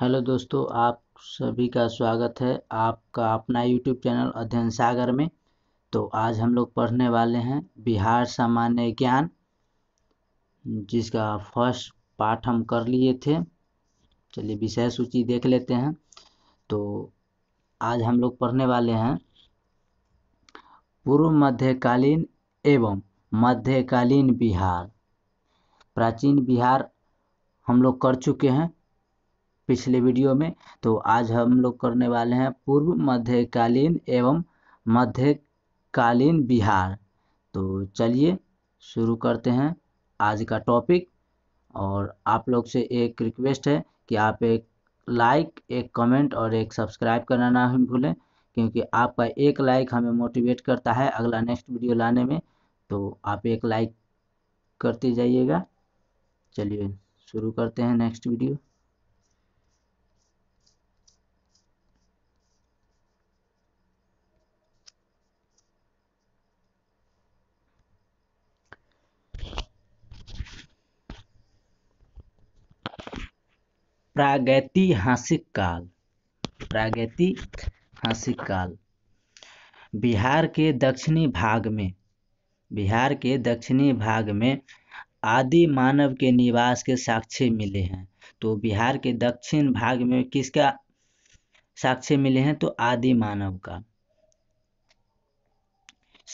Hello दोस्तों आप सभी का स्वागत है आपका अपना यूट्यूब चैनल अध्ययन सागर में तो आज हम लोग पढ़ने वाले हैं बिहार सामान्य ज्ञान जिसका फर्स्ट पाठ हम कर लिए थे चलिए विषय सूची देख लेते हैं तो आज हम लोग पढ़ने वाले हैं पूर्व मध्यकालीन एवं मध्यकालीन बिहार प्राचीन बिहार हम लोग कर चुके हैं पिछले वीडियो में तो आज हम लोग करने वाले हैं पूर्व मध्यकालीन एवं मध्यकालीन बिहार तो चलिए शुरू करते हैं आज का टॉपिक और आप लोग से एक रिक्वेस्ट है कि आप एक लाइक एक कमेंट और एक सब्सक्राइब करना ना भूलें क्योंकि आपका एक लाइक हमें मोटिवेट करता है अगला नेक्स्ट वीडियो लाने में तो आप एक लाइक करते जाइएगा चलिए शुरू करते हैं नेक्स्ट वीडियो प्रागैतिहासिक काल प्रागैतिहासिक काल बिहार के दक्षिणी भाग में बिहार के दक्षिणी भाग में आदि मानव के निवास के साक्ष्य मिले हैं तो बिहार के दक्षिण भाग में किसका साक्ष्य मिले हैं तो आदि मानव का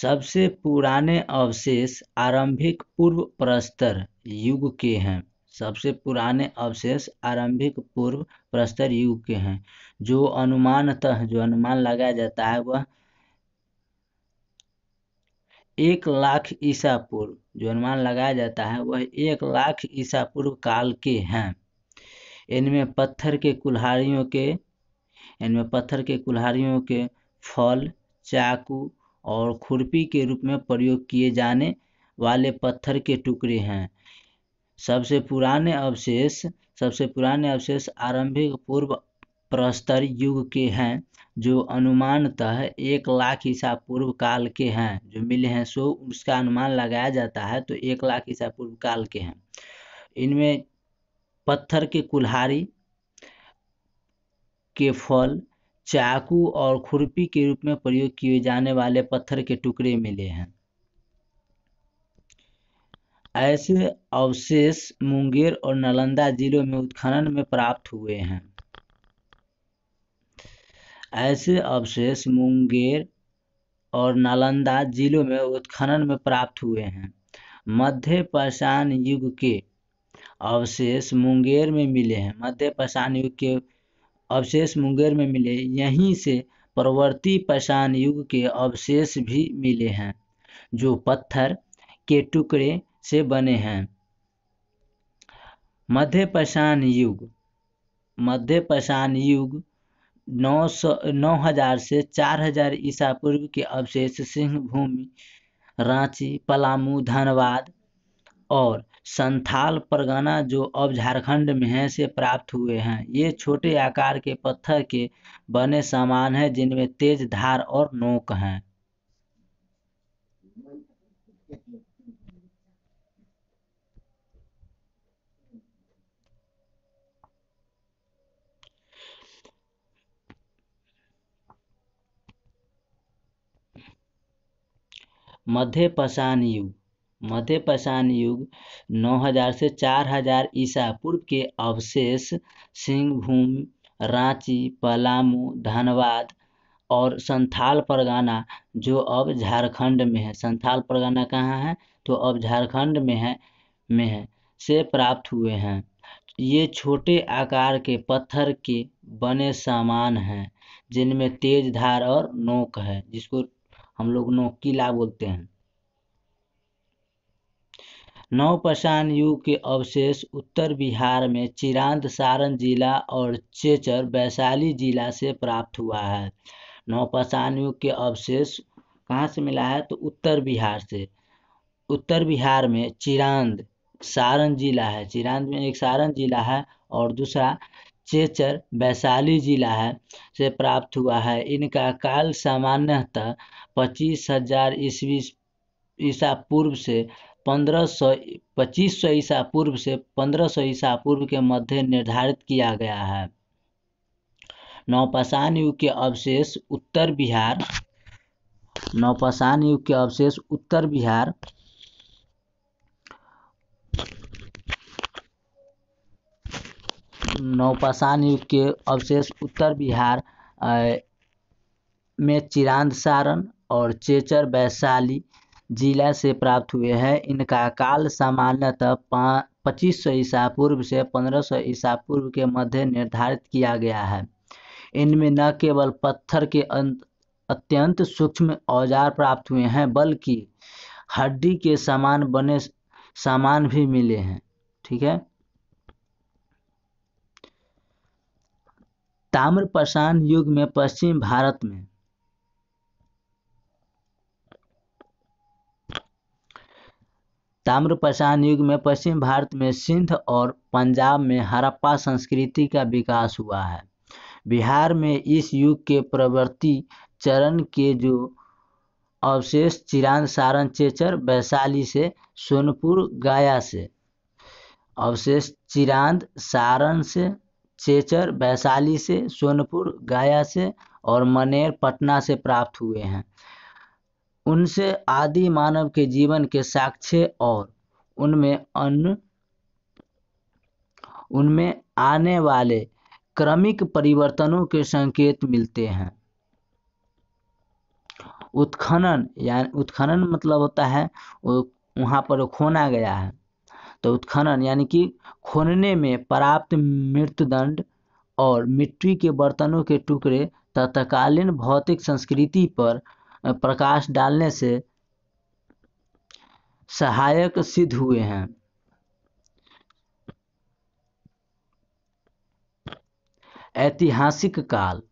सबसे पुराने अवशेष आरंभिक पूर्व प्रस्तर युग के हैं सबसे पुराने अवशेष आरंभिक पूर्व प्रस्तर युग के हैं जो अनुमानतः जो अनुमान लगाया जाता है वह एक लाख ईसा पूर्व जो अनुमान लगाया जाता है वह एक लाख ईसा पूर्व काल के हैं इनमें पत्थर के कुल्हारियों के इनमें पत्थर के कुल्हारियों के फल चाकू और खुरपी के रूप में प्रयोग किए जाने वाले पत्थर के टुकड़े हैं सबसे पुराने अवशेष सबसे पुराने अवशेष आरंभिक पूर्व प्रस्तर युग के हैं जो अनुमानतः एक लाख ईसा पूर्व काल के हैं जो मिले हैं सो उसका अनुमान लगाया जाता है तो एक लाख ईसा पूर्व काल के हैं इनमें पत्थर के कुल्हारी के फल चाकू और खुरपी के रूप में प्रयोग किए जाने वाले पत्थर के टुकड़े मिले हैं ऐसे अवशेष मुंगेर और नालंदा जिलों में उत्खनन में प्राप्त हुए हैं ऐसे अवशेष मुंगेर और नालंदा जिलों में उत्खनन में प्राप्त हुए हैं मध्य पाषाण युग के अवशेष मुंगेर में मिले हैं मध्य पाषाण युग के अवशेष मुंगेर में मिले यहीं से परवर्ती पाषाण युग के अवशेष भी मिले हैं जो पत्थर के टुकड़े से बने हैं मध्य पाषाण युग मध्य पाषाण युग नौ सौ नौ हजार से चार हजार ईसा पूर्व के अवशेष सिंहभूमि रांची पलामू धनबाद और संथाल परगना जो अब झारखंड में है से प्राप्त हुए हैं ये छोटे आकार के पत्थर के बने सामान हैं जिनमें तेज धार और नोक हैं मध्य पाषाण युग मध्य पाषाण युग नौ हज़ार से चार हज़ार ईसा पूर्व के अवशेष सिंहभूम रांची पलामू धनबाद और संथाल परगाना जो अब झारखंड में है संथाल परगाना कहाँ है तो अब झारखंड में है में है से प्राप्त हुए हैं ये छोटे आकार के पत्थर के बने सामान हैं जिनमें तेज धार और नोक है जिसको हम लोग किला बोलते हैं नवपाषाण युग के अवशेष उत्तर बिहार में चिरांद सारण जिला और चेचर वैशाली जिला से प्राप्त हुआ है नवपाषाण युग के अवशेष कहाँ से मिला है तो उत्तर बिहार से उत्तर बिहार में चिरांद सारण जिला है चिरांद में एक सारण जिला है और दूसरा चेचर वैशाली जिला है से प्राप्त हुआ है इनका काल सामान्यतः पच्चीस हजार ईस्वी ईसा पूर्व से पंद्रह सौ पच्चीस सौ ईसा पूर्व से पंद्रह सौ ईसा पूर्व के मध्य निर्धारित किया गया है नौपाषाण युग के अवशेष उत्तर बिहार नौपाषाण युग के अवशेष उत्तर बिहार नौपाषाण युग के अवशेष उत्तर बिहार में चिरांद सारण और चेचर वैशाली जिला से प्राप्त हुए हैं इनका काल सामान्यतः पच्चीस सौ ईसा पूर्व से पंद्रह सौ ईसा पूर्व के मध्य निर्धारित किया गया है इनमें न केवल पत्थर के अत्यंत सूक्ष्म औजार प्राप्त हुए हैं बल्कि हड्डी के समान बने सामान भी मिले हैं ठीक है ताम्रपाषाण युग में पश्चिम भारत में ताम्रपाषाण युग में पश्चिम भारत में सिंध और पंजाब में हरप्पा संस्कृति का विकास हुआ है बिहार में इस युग के प्रवृत्ति चरण के जो अवशेष चिरान सारण चेचर वैशाली से सोनपुर गया से अवशेष चिरांद सारण से चेचर वैशाली से सोनपुर गया से और मनेर पटना से प्राप्त हुए हैं उनसे आदि मानव के जीवन के साक्ष्य और उनमें अन्य उनमें आने वाले क्रमिक परिवर्तनों के संकेत मिलते हैं उत्खनन या उत्खनन मतलब होता है वहाँ पर खोना गया है तो उत्खनन यानी कि खोनने में प्राप्त मृत्युदंड और मिट्टी के बर्तनों के टुकड़े तत्कालीन भौतिक संस्कृति पर प्रकाश डालने से सहायक सिद्ध हुए हैं ऐतिहासिक काल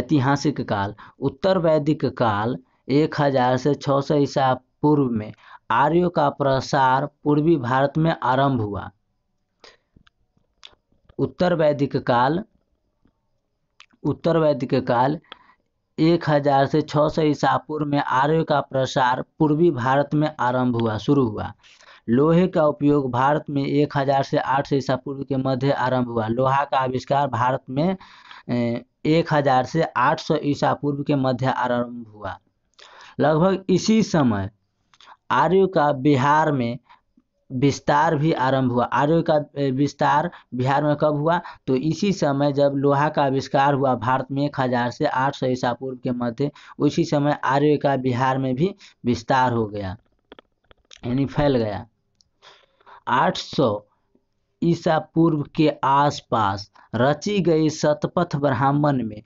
ऐतिहासिक काल उत्तर वैदिक काल 1000 से 600 ईसा पूर्व में आर्यों का प्रसार पूर्वी भारत में आरंभ हुआ उत्तर वैदिक काल उत्तर वैदिक काल एक हजार से 600 सौ ईसा पूर्व में आर्यों का प्रसार पूर्वी भारत में आरंभ हुआ शुरू हुआ लोहे का उपयोग भारत में एक हजार से आठ सौ ईसा पूर्व के मध्य आरंभ हुआ लोहा का आविष्कार भारत में एक हजार से आठ सौ ईसा पूर्व के मध्य आरंभ हुआ लगभग इसी समय आर्य का बिहार में विस्तार भी आरंभ हुआ आर्य का विस्तार बिहार में कब हुआ तो इसी समय जब लोहा का आविष्कार हुआ भारत में एक हज़ार से आठ सौ ईसा पूर्व के मध्य उसी समय आर्य का बिहार में भी विस्तार हो गया यानी फैल गया आठ सौ ईसा पूर्व के आसपास रची गई शतपथ ब्राह्मण में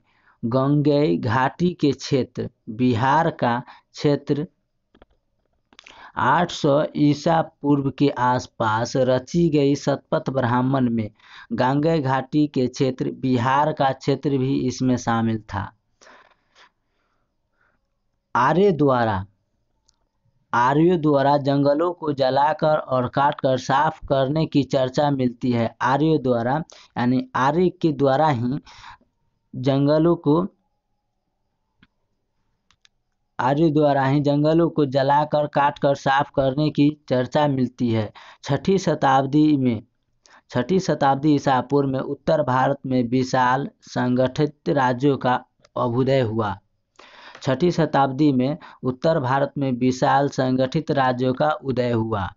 गंगेय घाटी के क्षेत्र बिहार का क्षेत्र आठ सौ ईसा पूर्व के आसपास रची गई शतपथ ब्राह्मण में गांगेय घाटी के क्षेत्र बिहार का क्षेत्र भी इसमें शामिल था आर्य द्वारा आर्यों द्वारा जंगलों को जलाकर और काटकर साफ करने की चर्चा मिलती है आर्यों द्वारा यानी आर्य के द्वारा ही जंगलों को आर्यों द्वारा ही जंगलों को जलाकर काटकर साफ करने की चर्चा मिलती है छठी शताब्दी में छठी शताब्दी ईसा पूर्व में उत्तर भारत में विशाल संगठित राज्यों का अभ्युदय हुआ छठी शताब्दी में उत्तर भारत में विशाल संगठित राज्यों का उदय हुआ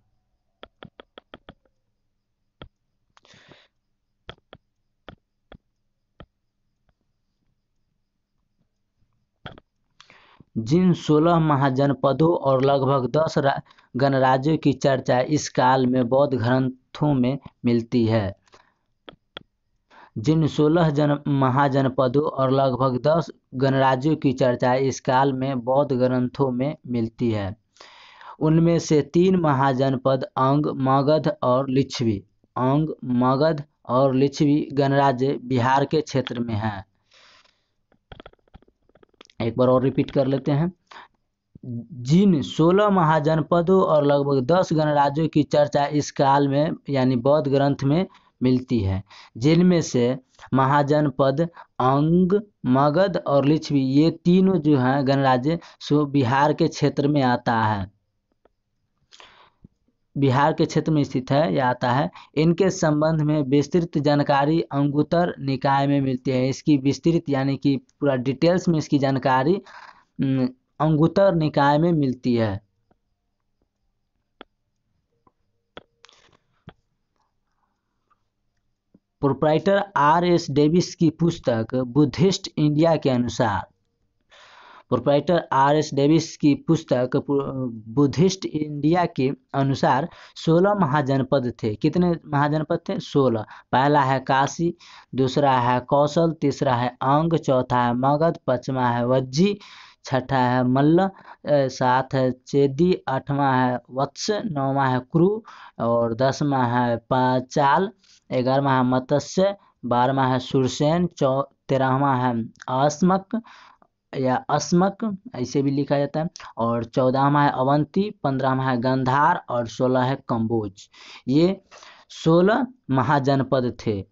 जिन सोलह महाजनपदों और लगभग दस गणराज्यों की चर्चा इस काल में बौद्ध ग्रंथों में मिलती है जिन सोलह जन महाजनपदों और लगभग दस गणराज्यों की चर्चा इस काल में बौद्ध ग्रंथों में मिलती है उनमें से तीन महाजनपद अंग मगध और लिच्छवी अंग मगध और लिच्छवी गणराज्य बिहार के क्षेत्र में हैं एक बार और रिपीट कर लेते हैं जिन 16 महाजनपदों और लगभग 10 गणराज्यों की चर्चा इस काल में यानी बौद्ध ग्रंथ में मिलती है जिनमें से महाजनपद अंग मगध और लिच्छवी ये तीनों जो हैं गणराज्य सो बिहार के क्षेत्र में आता है बिहार के क्षेत्र में स्थित है या आता है इनके संबंध में विस्तृत जानकारी अंगुतर निकाय में मिलती है इसकी विस्तृत यानी कि पूरा डिटेल्स में इसकी जानकारी अंगुतर निकाय में मिलती है प्रोप्राइटर आर एस डेविस की पुस्तक बुद्धिस्ट इंडिया के अनुसार प्रोपराइटर आर एस डेविस की पुस्तक बुद्धिस्ट इंडिया के अनुसार 16 महाजनपद थे कितने महाजनपद थे 16 पहला है काशी दूसरा है कौशल तीसरा है अंग चौथा है मगध पांचवा है वज्जी छठा है मल्ल सात है चेदी आठवां है वत्स नौवा है क्रु और दसवा है पाचाल ग्यारहवा है मत्स्य बारहवा है सुरसेन चौ तेरहवा है अस्मक या अस्मक ऐसे भी लिखा जाता है और चौदहवा है अवंती पंद्रहवा है गंधार और सोलह है कंबोज ये सोलह महाजनपद थे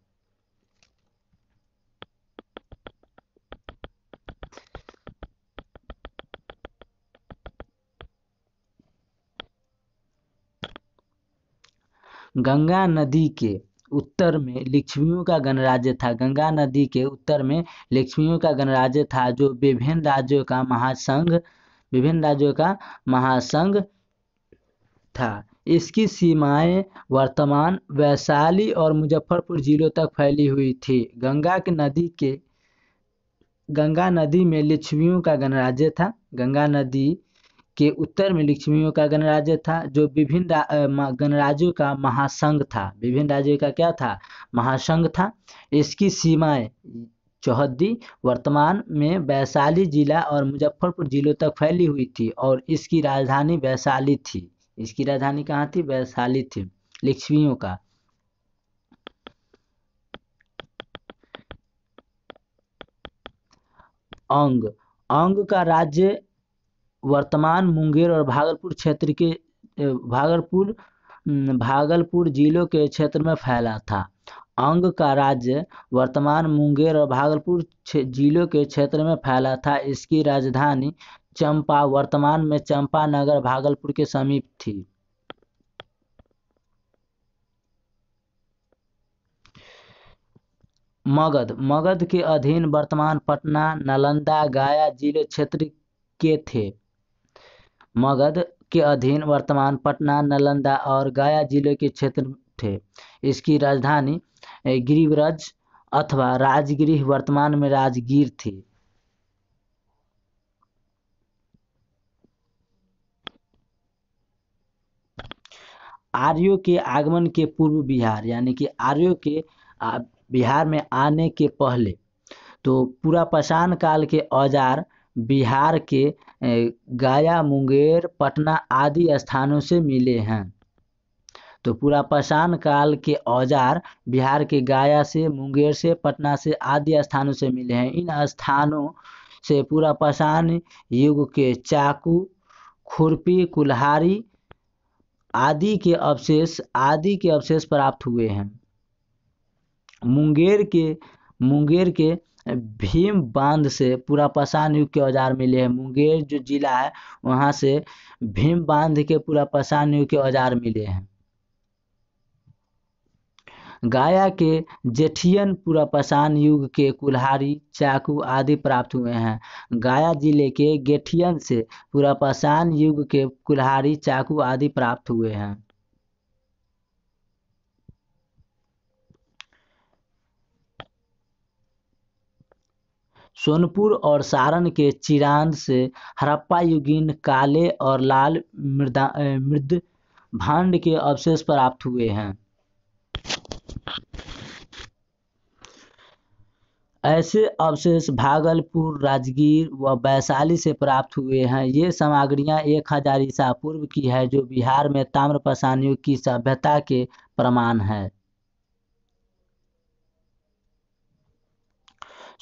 गंगा नदी के उत्तर में लिच्छवियों का गणराज्य था गंगा नदी के उत्तर में लिच्छवियों का गणराज्य था जो विभिन्न राज्यों का महासंघ विभिन्न राज्यों का महासंघ था इसकी सीमाएं वर्तमान वैशाली और मुजफ्फरपुर जिलों तक फैली हुई थी गंगा के नदी के गंगा नदी में लिच्छवियों का गणराज्य था गंगा नदी के उत्तर में लक्ष्मियों का गणराज्य था जो विभिन्न गणराज्यों का महासंघ था विभिन्न राज्यों का क्या था महासंघ था इसकी सीमाएं चौहद्दी वर्तमान में वैशाली जिला और मुजफ्फरपुर जिलों तक फैली हुई थी और इसकी राजधानी वैशाली थी इसकी राजधानी कहाँ थी वैशाली थी लक्ष्मियों का अंग अंग का राज्य वर्तमान मुंगेर और भागलपुर क्षेत्र के भागलपुर भागलपुर जिलों के क्षेत्र में फैला था अंग का राज्य वर्तमान मुंगेर और भागलपुर जिलों के क्षेत्र में फैला था इसकी राजधानी चंपा वर्तमान में चंपा नगर भागलपुर के समीप थी मगध मगध के अधीन वर्तमान पटना नालंदा गया जिले क्षेत्र के थे मगध के अधीन वर्तमान पटना नालंदा और गया जिले के क्षेत्र थे इसकी राजधानी गिरिव्रज अथवा राजगृह वर्तमान में राजगीर थी आर्यों के आगमन के पूर्व बिहार यानी कि आर्यों के बिहार में आने के पहले तो पूरा पाषाण काल के औजार बिहार के गया मुंगेर पटना आदि स्थानों से मिले हैं तो पूरा पाषाण काल के औजार बिहार के गया से मुंगेर से पटना से आदि स्थानों से मिले हैं इन स्थानों से पूरा पाषाण युग के चाकू खुरपी कुल्हारी आदि के अवशेष आदि के अवशेष प्राप्त हुए हैं मुंगेर के मुंगेर के भीम बांध से पूरा पाषाण युग के औजार मिले हैं मुंगेर जो जिला है वहां से भीम बांध के पूरा पाषाण युग के औजार मिले हैं गाया के जेठियन पूरा पाषाण युग के कुल्हारी चाकू आदि प्राप्त हुए हैं गाया जिले के गेठियन से पूरा पाषाण युग के कुल्हारी चाकू आदि प्राप्त हुए हैं सोनपुर और सारण के चिरांद से हड़प्पा युगीन काले और लाल मृदा मृद भांड के अवशेष प्राप्त हुए हैं ऐसे अवशेष भागलपुर राजगीर व वैशाली से प्राप्त हुए हैं ये सामग्रियां एक हजार ईसा पूर्व की है जो बिहार में ताम्रपसान की सभ्यता के प्रमाण है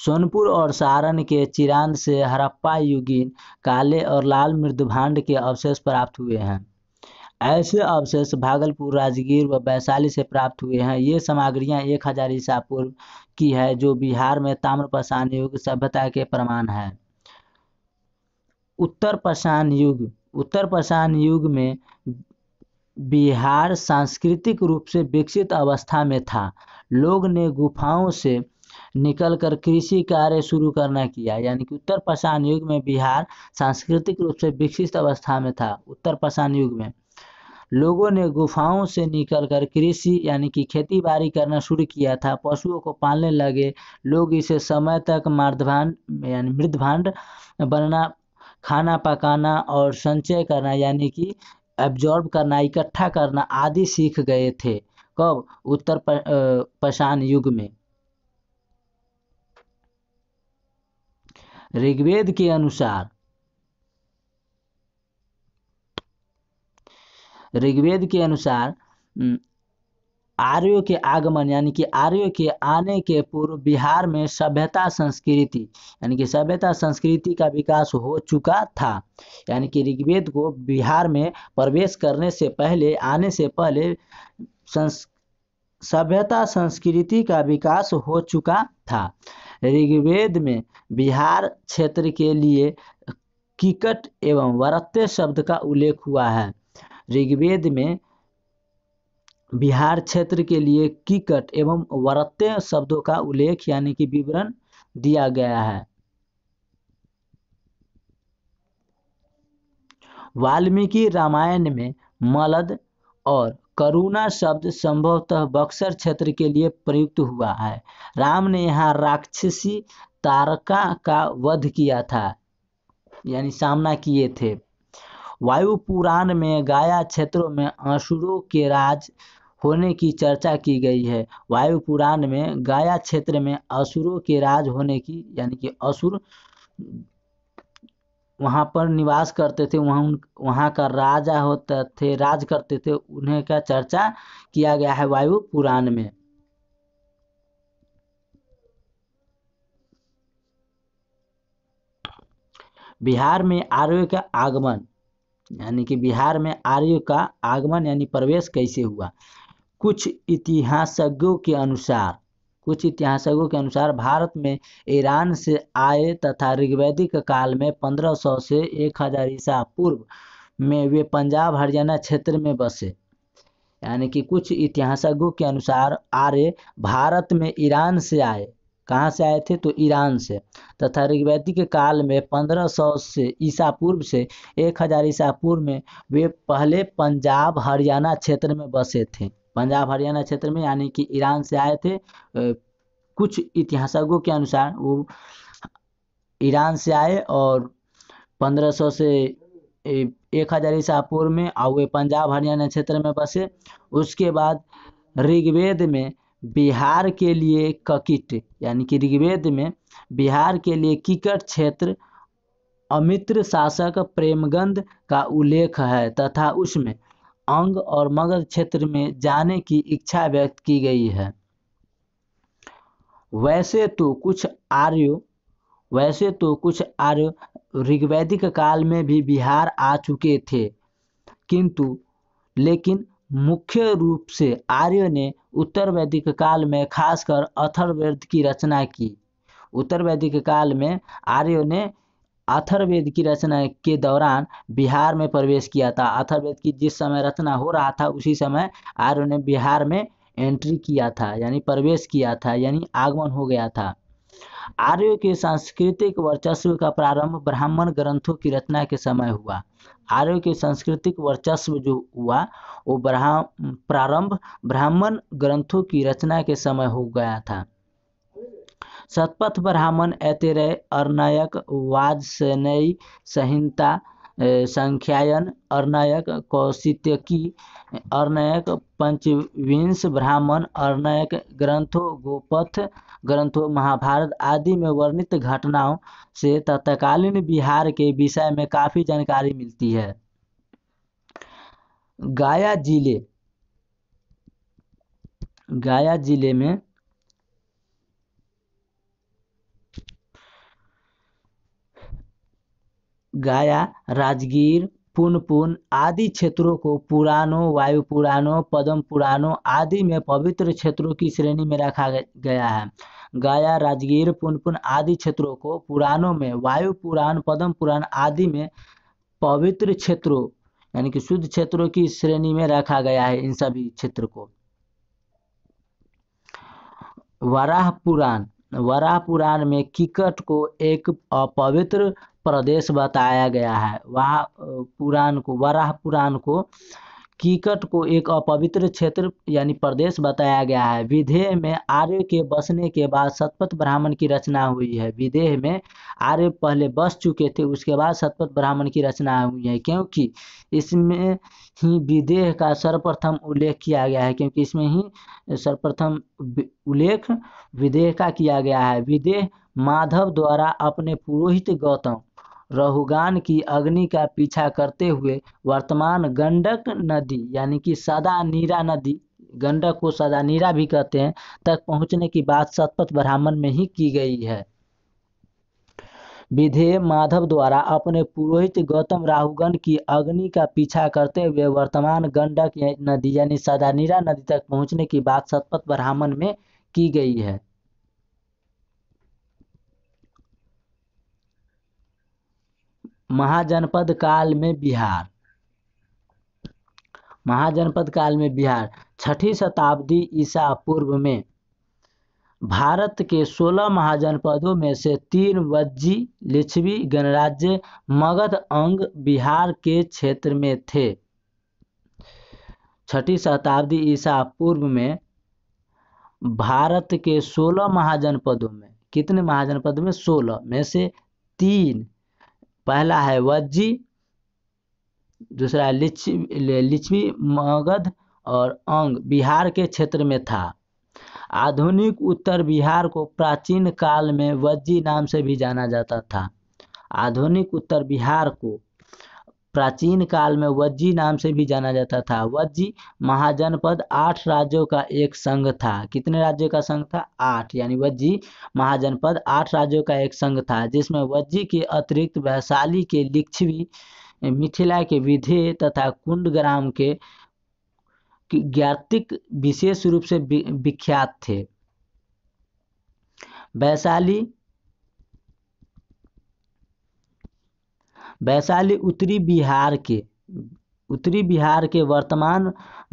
सोनपुर और सारण के चिरांद से हरप्पा युगीन काले और लाल मृदभांड के अवशेष प्राप्त हुए हैं ऐसे अवशेष भागलपुर राजगीर व वैशाली से प्राप्त हुए हैं ये सामग्रियाँ एक हजार ईसा पूर्व की है जो बिहार में ताम्रपाषाण युग सभ्यता के प्रमाण है उत्तर पाषाण युग उत्तर पाषाण युग में बिहार सांस्कृतिक रूप से विकसित अवस्था में था लोग ने गुफाओं से निकलकर कृषि कार्य शुरू करना किया यानी कि उत्तर पाषाण युग में बिहार सांस्कृतिक रूप से विकसित अवस्था में था उत्तर पाषाण युग में लोगों ने गुफाओं से निकलकर कृषि यानी कि खेती बाड़ी करना शुरू किया था पशुओं को पालने लगे लोग इसे समय तक मार्दभांड यानी मृदभांड बनना खाना पकाना और संचय करना यानी कि एब्जॉर्ब करना इकट्ठा करना आदि सीख गए थे कब उत्तर पाषाण युग में ऋग्वेद के अनुसार ऋग्वेद के अनुसार आर्यो के आगमन यानी कि आर्यों के आने के पूर्व बिहार में सभ्यता संस्कृति यानी कि सभ्यता संस्कृति का विकास हो चुका था यानी कि ऋग्वेद को बिहार में प्रवेश करने से पहले आने से पहले संस सभ्यता संस्कृति का विकास हो चुका था ऋग्वेद में बिहार क्षेत्र के लिए किकट एवं वरत्य शब्द का उल्लेख हुआ है ऋग्वेद में बिहार क्षेत्र के लिए किकट एवं वरत्य शब्दों का उल्लेख यानी कि विवरण दिया गया है वाल्मीकि रामायण में मलद और करुणा शब्द संभवतः बक्सर क्षेत्र के लिए प्रयुक्त हुआ है राम ने यहाँ राक्षसी तारका का वध किया था यानी सामना किए थे वायु पुराण में गाया क्षेत्रों में असुरों के राज होने की चर्चा की गई है वायु पुराण में गाया क्षेत्र में असुरों के राज होने की यानी कि असुर वहाँ पर निवास करते थे वहाँ उन वहाँ का राजा होता थे राज करते थे उन्हें का चर्चा किया गया है वायु पुराण में बिहार में आर्य का आगमन यानी कि बिहार में आर्य का आगमन यानी प्रवेश कैसे हुआ कुछ इतिहासज्ञों के अनुसार कुछ इतिहासकों के अनुसार भारत में ईरान से आए तथा ऋग्वैदिक काल में 1500 से 1000 ईसा पूर्व में वे पंजाब हरियाणा क्षेत्र में बसे यानी कि कुछ इतिहासों के अनुसार आर्य भारत में ईरान से आए कहाँ से आए थे तो ईरान से तथा ऋग्वैदिक काल में 1500 से ईसा पूर्व से 1000 ईसा पूर्व में वे पहले पंजाब हरियाणा क्षेत्र में बसे थे पंजाब हरियाणा क्षेत्र में यानी कि ईरान से आए थे कुछ इतिहासज्ञों के अनुसार वो ईरान से आए और 1500 से एक हज़ार ईसा पूर्व में और वे पंजाब हरियाणा क्षेत्र में बसे उसके बाद ऋग्वेद में बिहार के लिए ककिट यानी कि ऋग्वेद में बिहार के लिए किकट क्षेत्र अमित्र शासक प्रेमगंध का उल्लेख है तथा उसमें अंग और मगध क्षेत्र में जाने की इच्छा व्यक्त की गई है वैसे तो कुछ आर्य वैसे तो कुछ आर्य ऋग्वैदिक काल में भी बिहार आ चुके थे किंतु लेकिन मुख्य रूप से आर्य ने उत्तर वैदिक काल में खासकर अथर्ववेद की रचना की उत्तर वैदिक काल में आर्यों ने अथर्वेद की रचना के दौरान बिहार में प्रवेश किया था अथर्वेद की जिस समय रचना हो रहा था उसी समय आर्य ने बिहार में एंट्री किया था यानी प्रवेश किया था यानी आगमन हो गया था आर्यों के सांस्कृतिक वर्चस्व का प्रारंभ ब्राह्मण ग्रंथों की रचना के समय हुआ आर्यों के सांस्कृतिक वर्चस्व जो हुआ वो ब्राह्म प्रारंभ ब्राह्मण ग्रंथों की रचना के समय हो गया था शतपथ ब्राह्मण ऐतिरय अर्णयक वाजसेनेयी संहिता संख्यायन अर्णयक कौशित्यकी अर्णयक पंचविंश ब्राह्मण अर्णयक ग्रंथों गोपथ ग्रंथों महाभारत आदि में वर्णित घटनाओं से तत्कालीन बिहार के विषय में काफ़ी जानकारी मिलती है गया जिले गया जिले में गया राजगीर पुनपुन आदि क्षेत्रों को पुराणों वायु पुराणों पद्म पुराणों आदि में पवित्र क्षेत्रों की श्रेणी में रखा गया है गया राजगीर पुनपुन आदि क्षेत्रों को पुराणों में वायु पुराण पद्म पुराण आदि में पवित्र क्षेत्रों यानी कि शुद्ध क्षेत्रों की श्रेणी में रखा गया है इन सभी क्षेत्र को वराह पुराण वराह पुराण में किकट को एक अपवित्र प्रदेश बताया गया है वह पुराण को वराह पुराण को कीकट को एक अपवित्र क्षेत्र यानी प्रदेश बताया गया है विधेय में आर्य के बसने के बाद सतपथ ब्राह्मण की रचना हुई है विधेय में आर्य पहले बस चुके थे उसके बाद सतपथ ब्राह्मण की रचना हुई है क्योंकि इसमें ही विधेय का सर्वप्रथम उल्लेख किया गया है क्योंकि इसमें ही सर्वप्रथम उल्लेख विधेय का किया गया है विधेय माधव द्वारा अपने पुरोहित गौतम राहुगान की अग्नि का पीछा करते हुए वर्तमान गंडक नदी यानी कि सदा नीरा नदी गंडक को सदा नीरा भी कहते हैं तक पहुंचने की बात सतपथ ब्राह्मण में ही की गई है विधेय माधव द्वारा अपने पुरोहित गौतम राहुगन की अग्नि का पीछा करते हुए वर्तमान गंडक नदी यानी सदानीरा नदी तक पहुंचने की बात शतपथ ब्राह्मण में की गई है महाजनपद काल में बिहार महाजनपद काल में बिहार छठी शताब्दी ईसा पूर्व में भारत के 16 महाजनपदों में से तीन वज्जी लिच्छवी गणराज्य मगध अंग बिहार के क्षेत्र में थे छठी शताब्दी ईसा पूर्व में भारत के 16 महाजनपदों में कितने महाजनपदों में 16 में से तीन पहला है वज्जी दूसरा है लिच्छवी मगध और अंग बिहार के क्षेत्र में था आधुनिक उत्तर बिहार को प्राचीन काल में वज्जी नाम से भी जाना जाता था आधुनिक उत्तर बिहार को प्राचीन काल में वज्जी नाम से भी जाना जाता था वज्जी महाजनपद आठ राज्यों का एक संघ था कितने राज्यों का संघ था आठ यानी वज्जी महाजनपद आठ राज्यों का एक संघ था जिसमें वज्जी के अतिरिक्त वैशाली के लिच्छवी मिथिला के विधे तथा कुंड ग्राम के ज्ञातिक विशेष रूप से विख्यात थे वैशाली वैशाली उत्तरी बिहार के उत्तरी बिहार के वर्तमान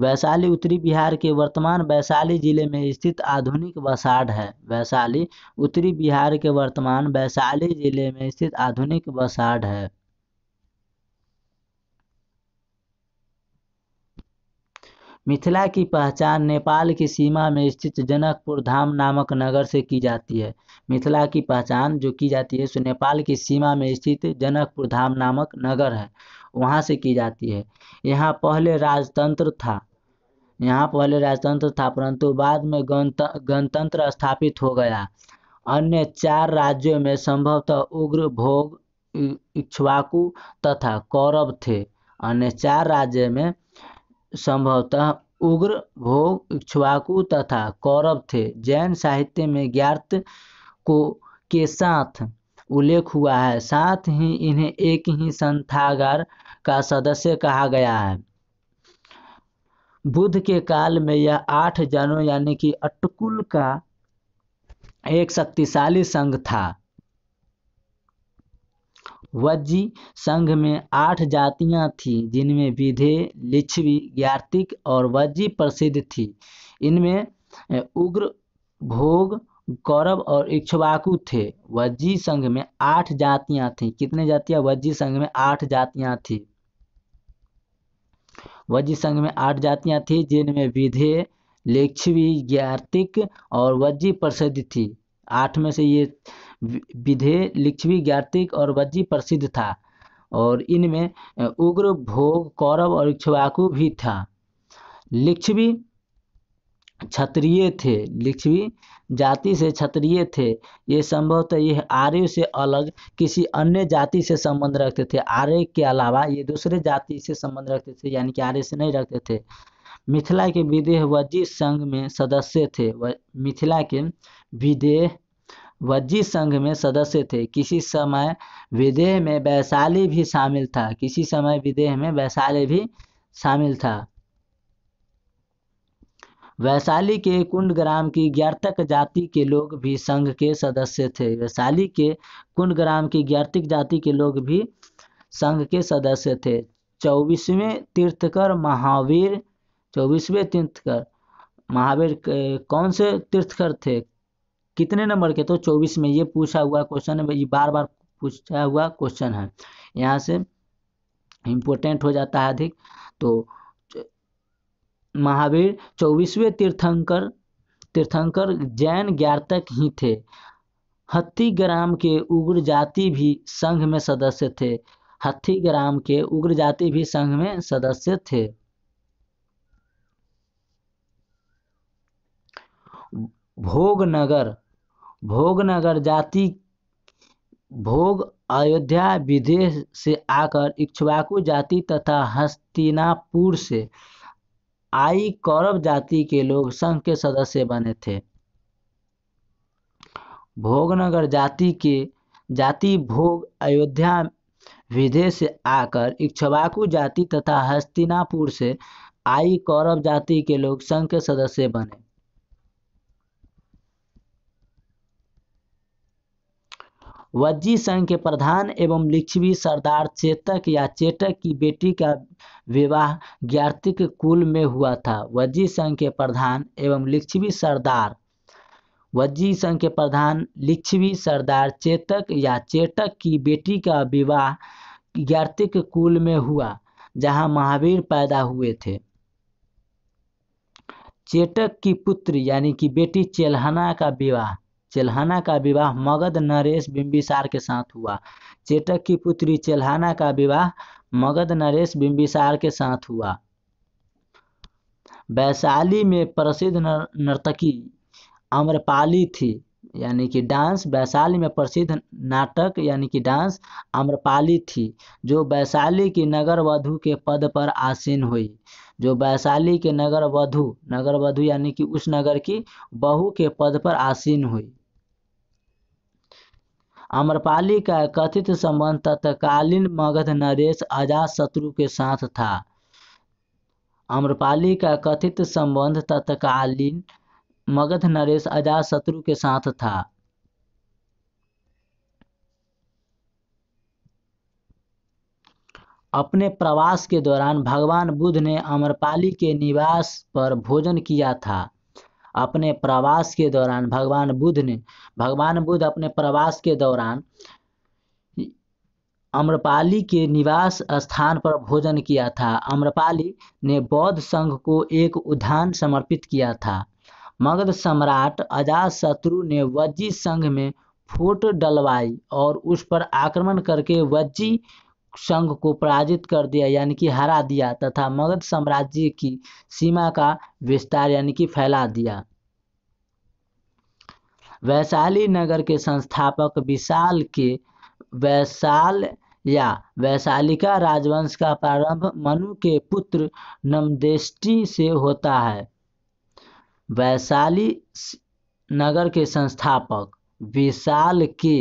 वैशाली उत्तरी बिहार के वर्तमान वैशाली जिले में स्थित आधुनिक बसाड है वैशाली उत्तरी बिहार के वर्तमान वैशाली जिले में स्थित आधुनिक बसाड है मिथिला की पहचान नेपाल की सीमा में स्थित जनकपुर धाम नामक नगर से की जाती है मिथिला की पहचान जो की जाती है सो नेपाल की सीमा में स्थित जनकपुर धाम नामक नगर है वहाँ से की जाती है यहाँ पहले राजतंत्र था यहाँ पहले राजतंत्र था परंतु बाद में गणतंत्र स्थापित हो गया अन्य चार राज्यों में संभवतः उग्र भोग इक्ष्वाकु तथा कौरव थे अन्य चार राज्य में संभवतः उग्र भोग इक्ष्वाकु तथा कौरव थे जैन साहित्य में ज्ञात को के साथ उल्लेख हुआ है साथ ही इन्हें एक ही संथागार का सदस्य कहा गया है बुद्ध के काल में यह आठ जनों यानी कि अटकुल का एक शक्तिशाली संघ था वज्जी संघ में आठ जातियाँ थीं जिनमें विधे लिच्छवी ज्ञातिक और वज्जी प्रसिद्ध थी इनमें उग्र भोग कौरव और इक्ष्वाकु थे वज्जी संघ में आठ जातियां थीं कितने जातियां वज्जी संघ में आठ जातियां थीं वज्जी संघ में आठ जातियां थीं जिनमें विधे लिच्छवी ज्ञातिक और वज्जी प्रसिद्ध थी आठ में से ये विधे लिच्छवी ज्ञातिक और वज्जी प्रसिद्ध था और इनमें उग्र भोग कौरव और इक्ष्वाकु भी था लिच्छवी क्षत्रिय थे लिच्छवी जाति से क्षत्रिय थे ये संभवतः यह आर्य से अलग किसी अन्य जाति से संबंध रखते थे आर्य के अलावा ये दूसरे जाति से संबंध रखते थे यानी कि आर्य से नहीं रखते थे मिथिला के विदेह वजी संघ में सदस्य थे मिथिला के विदेह वजी संघ में सदस्य थे किसी समय विदेह में वैशाली भी शामिल था किसी समय विदेह में वैशाली भी शामिल था वैशाली के कुंड ग्राम की ज्ञातक जाति के लोग भी संघ के सदस्य थे वैशाली के कुंड ग्राम की ज्ञातिक जाति के लोग भी संघ के सदस्य थे चौबीसवें तीर्थकर महावीर चौबीसवें तीर्थकर महावीर कौन से तीर्थकर थे कितने नंबर के तो चौबीस में ये पूछा हुआ क्वेश्चन है ये बार बार पूछा हुआ क्वेश्चन है यहाँ से इम्पोर्टेंट हो जाता है अधिक तो महावीर चौबीसवें तीर्थंकर तीर्थंकर जैन ज्ञातक ही थे हत्ती ग्राम के उग्र जाति भी संघ में सदस्य थे हत्थी ग्राम के उग्र जाति भी संघ में सदस्य थे भोगनगर भोगनगर जाति भोग अयोध्या विदेश से आकर इक्ष्वाकु जाति तथा हस्तिनापुर से आई कौरव जाति के लोग संघ के सदस्य बने थे भोगनगर जाति के जाति भोग अयोध्या विदेश से आकर इक्ष्वाकु जाति तथा हस्तिनापुर से आई कौरव जाति के लोग संघ के सदस्य बने वज्जी संघ के प्रधान एवं लिच्छवी सरदार चेतक या चेतक की बेटी का विवाह ज्ञातिक कुल में हुआ था वज्जी संघ के प्रधान एवं लिच्छवी सरदार वज्जी संघ के प्रधान लिच्छवी सरदार चेतक या चेटक की बेटी का विवाह ज्ञातिक कुल में हुआ जहां महावीर पैदा हुए थे चेटक की पुत्र यानी कि बेटी चेलहना का विवाह चेल्हाना का विवाह मगध नरेश बिम्बिसार के साथ हुआ चेटक की पुत्री चेल्हाना का विवाह मगध नरेश बिम्बिसार के साथ हुआ वैशाली में प्रसिद्ध नर्तकी अम्रपाली थी यानी कि डांस वैशाली में प्रसिद्ध नाटक यानी कि डांस अम्रपाली थी जो वैशाली की नगर वधु के पद पर आसीन हुई जो वैशाली के नगर वधु नगर वधु यानी कि उस नगर की बहू के पद पर आसीन हुई आम्रपाली का कथित संबंध तत्कालीन मगध नरेश शत्रु के साथ था आम्रपाली का कथित संबंध तत्कालीन मगध नरेश शत्रु के साथ था अपने प्रवास के दौरान भगवान बुद्ध ने अमरपाली के निवास पर भोजन किया था अपने प्रवास के दौरान भगवान बुद्ध ने भगवान बुद्ध अपने प्रवास के दौरान अम्रपाली के निवास स्थान पर भोजन किया था अम्रपाली ने बौद्ध संघ को एक उद्यान समर्पित किया था मगध सम्राट अजात शत्रु ने वज्जी संघ में फूट डलवाई और उस पर आक्रमण करके वज्जी संघ को पराजित कर दिया यानी कि हरा दिया तथा मगध साम्राज्य की सीमा का विस्तार यानी कि फैला दिया वैशाली नगर के संस्थापक विशाल के वैशाल या वैशालिका राजवंश का प्रारंभ मनु के पुत्र नमदेष्टि से होता है वैशाली नगर के संस्थापक विशाल के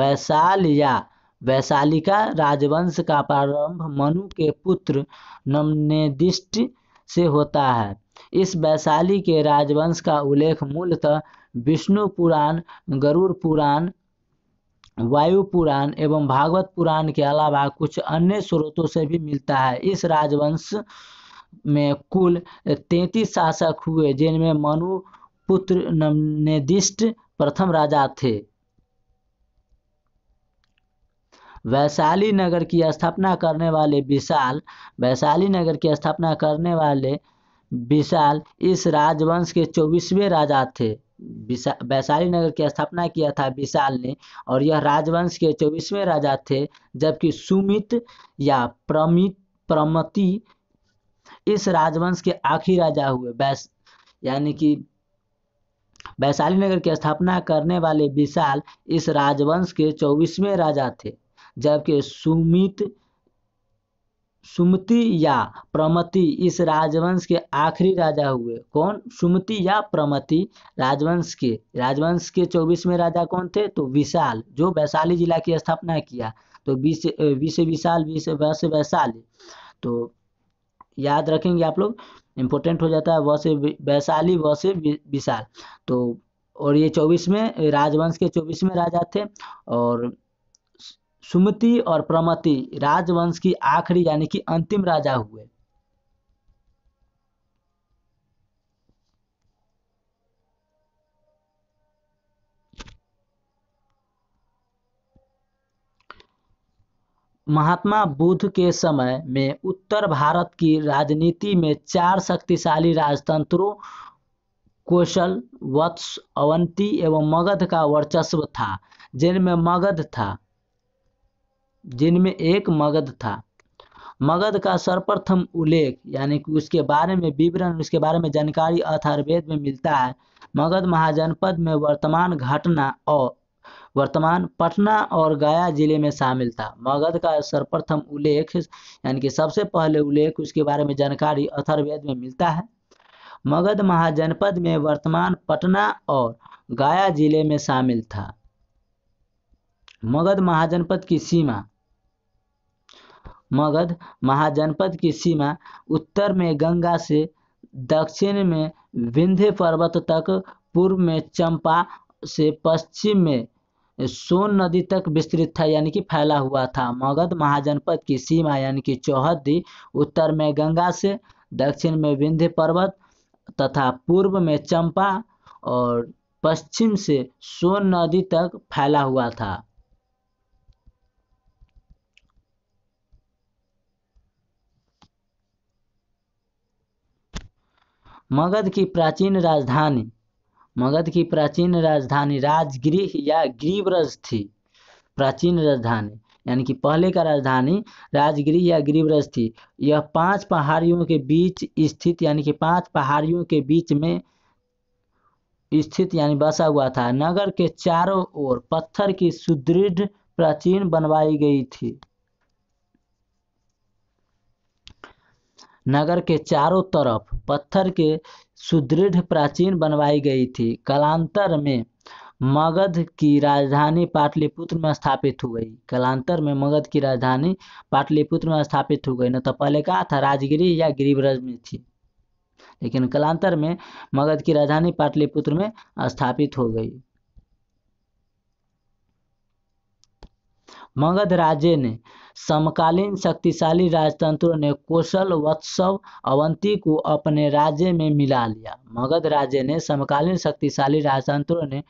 वैशाल या वैशालिका राजवंश का प्रारंभ मनु के पुत्र नमनेदिष्ट से होता है इस वैशाली के राजवंश का उल्लेख मूलतः विष्णु पुराण गरुड़ पुराण वायु पुराण एवं भागवत पुराण के अलावा कुछ अन्य स्रोतों से भी मिलता है इस राजवंश में कुल तैतीस शासक हुए जिनमें मनु पुत्र नमनिदिष्ट प्रथम राजा थे वैशाली नगर की स्थापना करने वाले विशाल वैशाली नगर की स्थापना करने वाले विशाल इस राजवंश के चौबीसवें राजा थे वैशाली नगर की स्थापना किया था विशाल ने और यह राजवंश के चौबीसवें राजा थे जबकि सुमित या प्रमित प्रमति इस राजवंश के आखिरी राजा हुए यानी कि वैशाली नगर की स्थापना करने वाले विशाल इस राजवंश के चौबीसवें राजा थे जबकि सुमित सुमति या प्रमति इस राजवंश के आखिरी राजा हुए कौन सुमति या प्रमति राजवंश के राजवंश के चौबीसवें राजा कौन थे तो विशाल जो वैशाली जिला की स्थापना किया तो बीस बीस विशाल बीस वैसे वैशाली तो याद रखेंगे आप लोग इम्पोर्टेंट हो जाता है वैसे वैशाली वैसे विशाल तो और ये चौबीसवें राजवंश के चौबीसवें राजा थे और सुमति और प्रमति राजवंश की आखिरी यानी कि अंतिम राजा हुए महात्मा बुद्ध के समय में उत्तर भारत की राजनीति में चार शक्तिशाली राजतंत्रों कोशल वत्स अवंती एवं मगध का वर्चस्व था जिनमें मगध था जिनमें एक मगध था मगध का सर्वप्रथम उल्लेख यानी कि उसके बारे में विवरण उसके बारे में जानकारी अथर्वेद में मिलता है मगध महाजनपद में वर्तमान घटना और वर्तमान पटना और गया जिले में शामिल था मगध का सर्वप्रथम उल्लेख यानी कि सबसे पहले उल्लेख उसके बारे में जानकारी अथर्वेद में मिलता है मगध महाजनपद में वर्तमान पटना और गया जिले में शामिल था मगध महाजनपद की सीमा मगध महाजनपद की सीमा उत्तर में गंगा से दक्षिण में विंध्य पर्वत तक पूर्व में चंपा से पश्चिम में सोन नदी तक विस्तृत था यानी कि फैला हुआ था मगध महाजनपद की सीमा यानी कि चौहदी उत्तर में गंगा से दक्षिण में विंध्य पर्वत तथा पूर्व में चंपा और पश्चिम से सोन नदी तक फैला हुआ था मगध की प्राचीन राजधानी मगध की प्राचीन राजधानी राजगृह या गिरिव्रज थी प्राचीन राजधानी यानी कि पहले का राजधानी राजगिरी या गिरिव्रज थी यह पांच पहाड़ियों के बीच स्थित यानी कि पांच पहाड़ियों के बीच में स्थित यानी बसा हुआ था नगर के चारों ओर पत्थर की सुदृढ़ प्राचीन बनवाई गई थी नगर के चारों तरफ पत्थर के सुदृढ़ प्राचीन बनवाई गई थी कालांतर में मगध की राजधानी पाटलिपुत्र में स्थापित हो गई कालांतर में मगध की राजधानी पाटलिपुत्र में स्थापित हो गई न तो पहले कहा था राजगिरी या गिरिव्रज में थी लेकिन कालांतर में मगध की राजधानी पाटलिपुत्र में स्थापित हो गई मगध राज्य ने समकालीन शक्तिशाली राजतंत्रों ने कौशल वत्सव अवंती को अपने राज्य में मिला लिया मगध राज्य ने समकालीन शक्तिशाली राजतंत्रों ने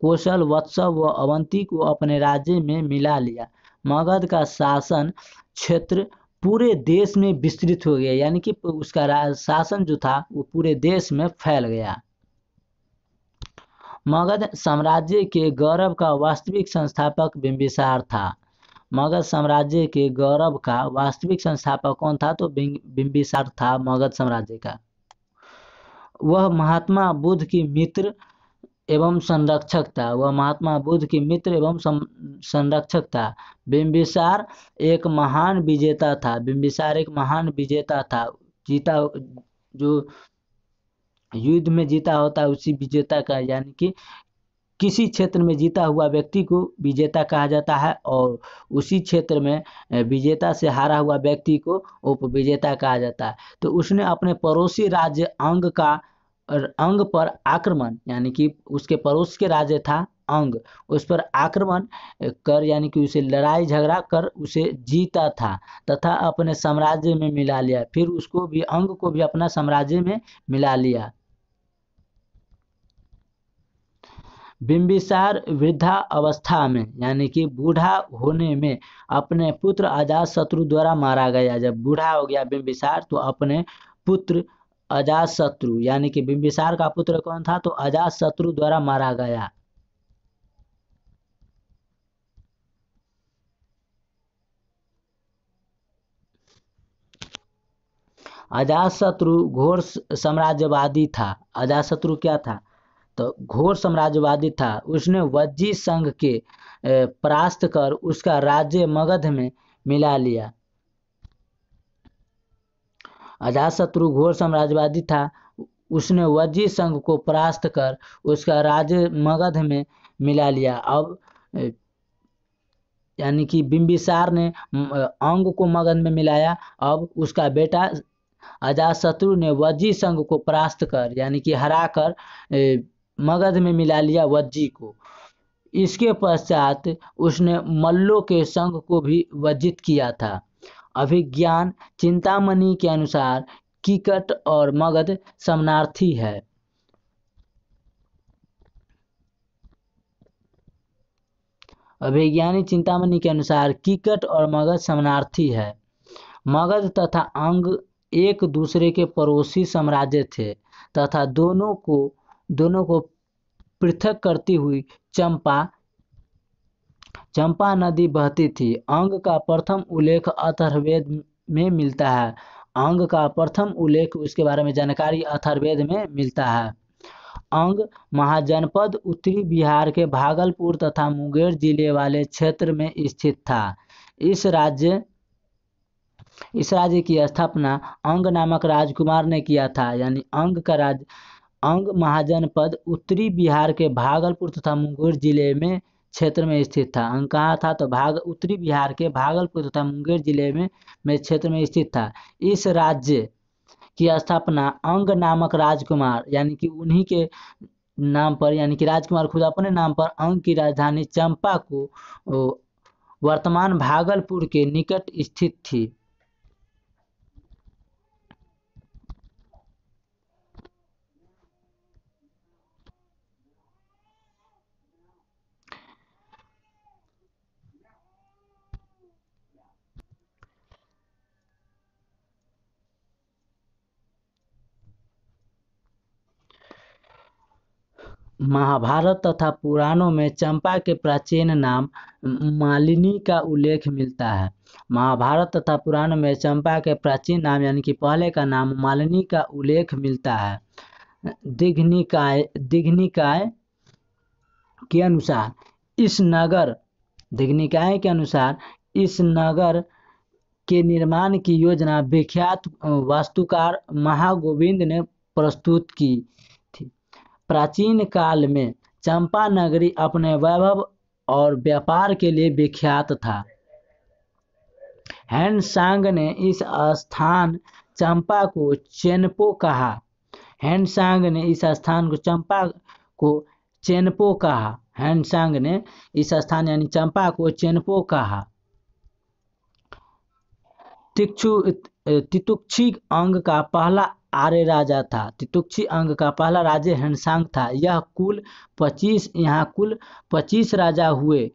कौशल वत्सव व अवंती को अपने राज्य में मिला लिया मगध का शासन क्षेत्र पूरे देश में विस्तृत हो गया यानी कि उसका शासन जो था वो पूरे देश में फैल गया मगध साम्राज्य के गौरव का वास्तविक संस्थापक बिंबिसार था मगध साम्राज्य के गौरव का वास्तविक संस्थापक कौन था तो बिंबिसार था मगध साम्राज्य का वह महात्मा बुद्ध की मित्र एवं संरक्षक था वह महात्मा बुद्ध की मित्र एवं संरक्षक था बिंबिसार एक महान विजेता था बिंबिसार एक महान विजेता था जीता जो युद्ध में जीता होता है उसी विजेता का यानी कि किसी क्षेत्र में जीता हुआ व्यक्ति को विजेता कहा जाता है और उसी क्षेत्र में विजेता से हारा हुआ व्यक्ति को उप विजेता कहा जाता है तो उसने अपने पड़ोसी राज्य अंग का अंग पर आक्रमण यानी कि उसके पड़ोस के राज्य था अंग उस पर आक्रमण कर यानी कि उसे लड़ाई झगड़ा कर उसे जीता था तथा अपने साम्राज्य में मिला लिया फिर उसको भी अंग को भी अपना साम्राज्य में मिला लिया बिम्बिसार वृद्धा अवस्था में यानी कि बूढ़ा होने में अपने पुत्र अजात शत्रु द्वारा मारा गया जब बूढ़ा हो गया बिम्बिसार तो अपने पुत्र अजात शत्रु यानी कि बिम्बिसार का पुत्र कौन था तो अजात शत्रु द्वारा मारा गया अजात शत्रु घोर साम्राज्यवादी था अजात शत्रु क्या था तो घोर साम्राज्यवादी था उसने वज्जी संघ के परास्त कर उसका राज्य मगध में मिला लिया अजातशत्रु घोर साम्राज्यवादी था उसने वज्जी संघ को परास्त कर उसका राज्य मगध में मिला लिया अब यानी कि बिम्बिसार ने अंग को मगध में मिलाया अब उसका बेटा अजातशत्रु ने वज्जी संघ को परास्त कर यानी कि हरा कर मगध में मिला लिया वज्जी को इसके पश्चात उसने मल्लों के संघ को भी वजित किया था अभिज्ञान चिंतामणि के अनुसार किकट और मगध समनार्थी है अभिज्ञानी चिंतामणि के अनुसार किकट और मगध समनार्थी है मगध तथा अंग एक दूसरे के पड़ोसी साम्राज्य थे तथा दोनों को दोनों को पृथक करती हुई चंपा चंपा नदी बहती थी अंग का प्रथम उल्लेख अथर्वेद में मिलता है अंग का प्रथम उल्लेख उसके बारे में जानकारी अथर्वेद में मिलता है अंग महाजनपद उत्तरी बिहार के भागलपुर तथा मुंगेर जिले वाले क्षेत्र में स्थित था इस राज्य इस राज्य की स्थापना अंग नामक राजकुमार ने किया था यानी अंग का राज्य अंग महाजनपद उत्तरी बिहार के भागलपुर तथा मुंगेर जिले में क्षेत्र में स्थित था अंग कहाँ था तो भाग उत्तरी बिहार के भागलपुर तथा मुंगेर जिले में में क्षेत्र में स्थित था इस राज्य की स्थापना अंग नामक राजकुमार यानी कि उन्हीं के नाम पर यानी कि राजकुमार खुद अपने नाम पर अंग की राजधानी चंपा को वर्तमान भागलपुर के निकट स्थित थी महाभारत तथा पुराणों में चंपा के प्राचीन नाम मालिनी का उल्लेख मिलता है महाभारत तथा पुराण में चंपा के प्राचीन नाम यानी कि पहले का नाम मालिनी का उल्लेख मिलता है दिग्निकाय दिग्निकाय के अनुसार इस नगर दिग्निकाय के अनुसार इस नगर के निर्माण की योजना विख्यात वास्तुकार महागोविंद ने प्रस्तुत की प्राचीन काल में चंपा नगरी अपने वैभव और व्यापार के लिए विख्यात था हैंडसांग ने इस स्थान चंपा को चेनपो कहा हैंडसांग ने इस स्थान को चंपा को चेनपो कहा हैंडसांग ने इस स्थान यानी चंपा को चेनपो कहा तिक्षु तितुक्षी अंग का पहला आर्य राजा था तितुक्षी अंग का पहला राजे हेनसांग था यह कुल पच्चीस यहाँ कुल पच्चीस राजा हुए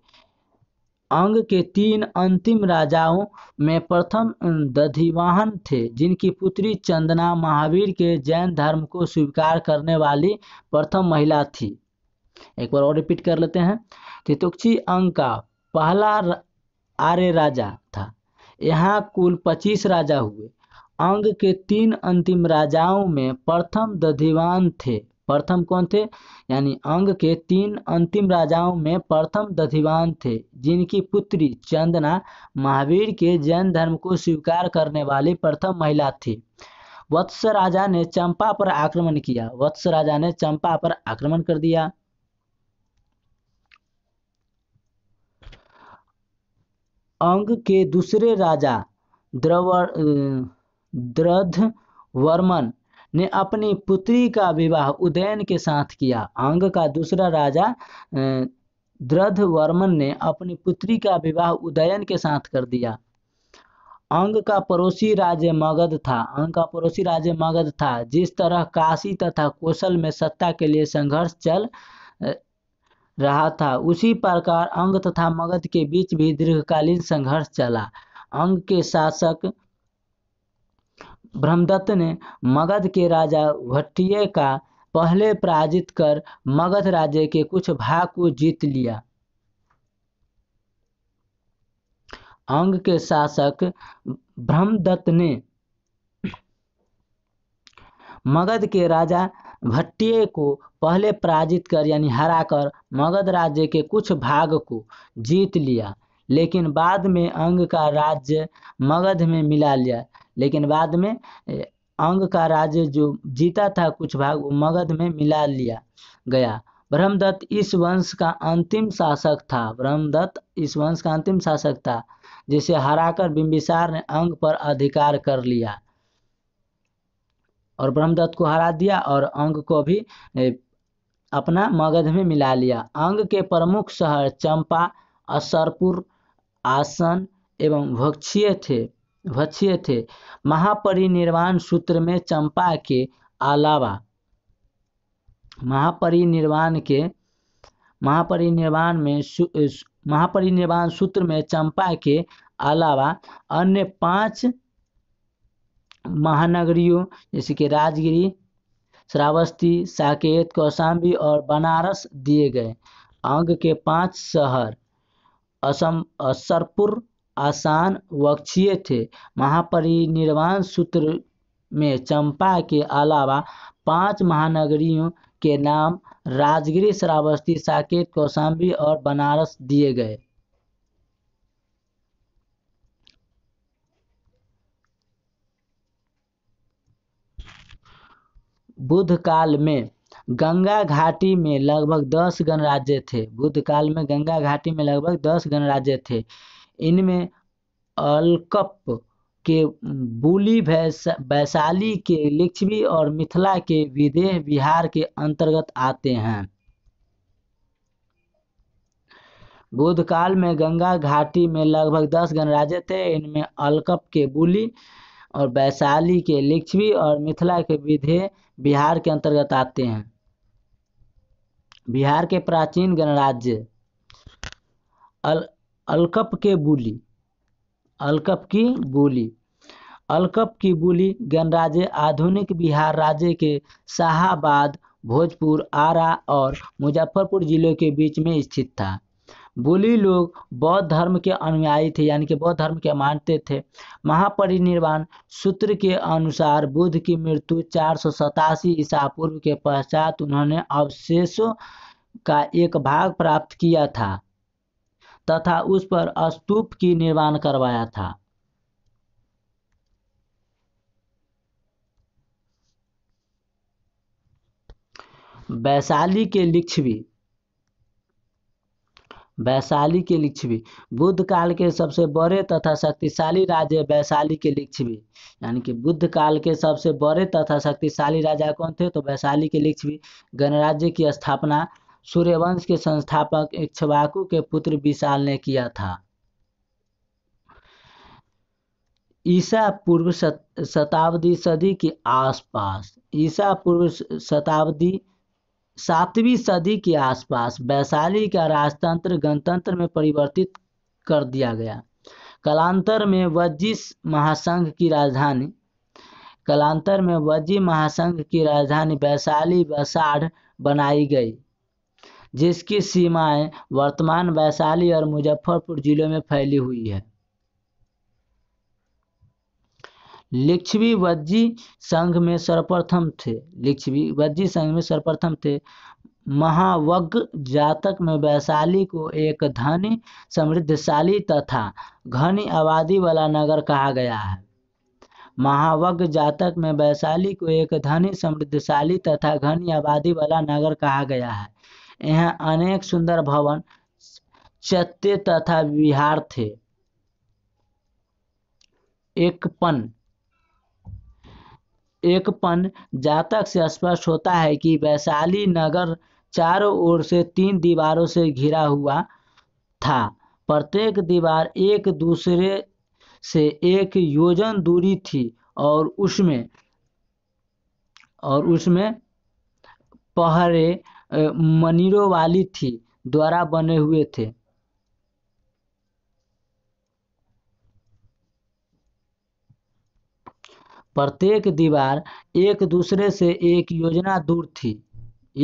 अंग के तीन अंतिम राजाओं में प्रथम दधिवाहन थे जिनकी पुत्री चंदना महावीर के जैन धर्म को स्वीकार करने वाली प्रथम महिला थी एक बार और रिपीट कर लेते हैं तितुक्षी अंग का पहला आर्य राजा था यहाँ कुल पच्चीस राजा हुए अंग के तीन अंतिम राजाओं में प्रथम दधिवान थे प्रथम कौन थे यानी अंग के तीन अंतिम राजाओं में प्रथम दधिवान थे जिनकी पुत्री चंदना महावीर के जैन धर्म को स्वीकार करने वाली प्रथम महिला थी वत्स राजा ने चंपा पर आक्रमण किया वत्स राजा ने चंपा पर आक्रमण कर दिया अंग के दूसरे राजा द्रवर वर्मन ने अपनी पुत्री का विवाह उदयन के साथ किया अंग का दूसरा राजा वर्मन ने अपनी पुत्री का विवाह उदयन के साथ कर दिया अंग का पड़ोसी राज्य मगध था अंग का पड़ोसी राज्य मगध था जिस तरह काशी तथा कौशल में सत्ता के लिए संघर्ष चल रहा था उसी प्रकार अंग तथा मगध के बीच भी दीर्घकालीन संघर्ष चला अंग के शासक ब्रह्मदत्त ने मगध के राजा भट्टीय का पहले पराजित कर मगध राज्य के कुछ भाग को जीत लिया अंग के शासक ब्रह्मदत्त ने मगध के राजा भट्टीय को पहले पराजित कर यानी हराकर मगध राज्य के कुछ भाग को जीत लिया लेकिन बाद में अंग का राज्य मगध में मिला लिया लेकिन बाद में अंग का राज्य जो जीता था कुछ भाग वो मगध में मिला लिया गया ब्रह्मदत्त इस वंश का अंतिम शासक था ब्रह्मदत्त इस वंश का अंतिम शासक था जिसे हराकर बिंबिसार ने अंग पर अधिकार कर लिया और ब्रह्मदत्त को हरा दिया और अंग को भी अपना मगध में मिला लिया अंग के प्रमुख शहर चंपा असरपुर आसन एवं भक्षीय थे वक्ष्य थे महापरिनिर्वाण सूत्र में चंपा के अलावा महापरिनिर्वाण के महापरिनिर्वाण में महापरिनिर्वाण सूत्र में चंपा के अलावा अन्य पांच महानगरियों जैसे कि राजगिरी श्रावस्ती साकेत कौशाम्बी और बनारस दिए गए अंग के पांच शहर असम असरपुर आसान वक्षीय थे महापरिनिर्वाण सूत्र में चंपा के अलावा पांच महानगरियों के नाम राजगिरी श्रावस्ती साकेत कौशाम्बी और बनारस दिए गए बुद्ध काल में गंगा घाटी में लगभग दस गणराज्य थे बुद्ध काल में गंगा घाटी में लगभग दस गणराज्य थे इनमें अलकप के बुली वैश वैशाली के लिच्छवी और मिथिला के विदेह बिहार के अंतर्गत आते हैं बुद्ध काल में गंगा घाटी में लगभग दस गणराज्य थे इनमें अलकप के बुली और वैशाली के लिच्छवी और मिथिला के विधे बिहार के अंतर्गत आते हैं बिहार के प्राचीन गणराज्य अलकप के बोली अलकप की बोली अलकप की बोली गणराज्य आधुनिक बिहार राज्य के शाहबाद भोजपुर आरा और मुजफ्फरपुर जिलों के बीच में स्थित था बोली लोग बौद्ध धर्म के अनुयायी थे यानी कि बौद्ध धर्म के मानते थे महापरिनिर्वाण सूत्र के अनुसार बुद्ध की मृत्यु चार सौ सतासी ईसा पूर्व के पश्चात उन्होंने अवशेषों का एक भाग प्राप्त किया था तथा उस पर स्तूप की निर्माण करवाया था वैशाली के लिच्छवी वैशाली के लिच्छवी बुद्ध काल के सबसे बड़े तथा शक्तिशाली राज्य वैशाली के लिच्छवी यानी कि बुद्ध काल के सबसे बड़े तथा शक्तिशाली राजा कौन थे तो वैशाली के लिच्छवी गणराज्य की स्थापना सूर्यवंश के संस्थापक इक्ष्वाकु के पुत्र विशाल ने किया था ईसा पूर्व शताब्दी सदी के आसपास ईसा पूर्व शताब्दी सातवीं सदी के आसपास वैशाली का राजतंत्र गणतंत्र में परिवर्तित कर दिया गया कालांतर में वज्जिस महासंघ की राजधानी कालांतर में वज्जी महासंघ की राजधानी वैशाली वसाढ़ बनाई गई जिसकी सीमाएं वर्तमान वैशाली और मुजफ्फरपुर जिलों में फैली हुई है लिच्छवी वज्जी संघ में सर्वप्रथम थे लिच्छवी वज्जी संघ में सर्वप्रथम थे महावज्ञ जातक में वैशाली को एक धनी समृद्धशाली तथा घनी आबादी वाला नगर कहा गया है महावज्ञ जातक में वैशाली को एक धनी समृद्धशाली तथा घनी आबादी वाला नगर कहा गया है यहाँ अनेक सुंदर भवन चत्ते तथा विहार थे एकपन एकपन जातक से स्पष्ट होता है कि वैशाली नगर चारों ओर से तीन दीवारों से घिरा हुआ था प्रत्येक दीवार एक दूसरे से एक योजन दूरी थी और उसमें और उसमें पहरे मनीरो वाली थी द्वारा बने हुए थे प्रत्येक दीवार एक दूसरे से एक योजना दूर थी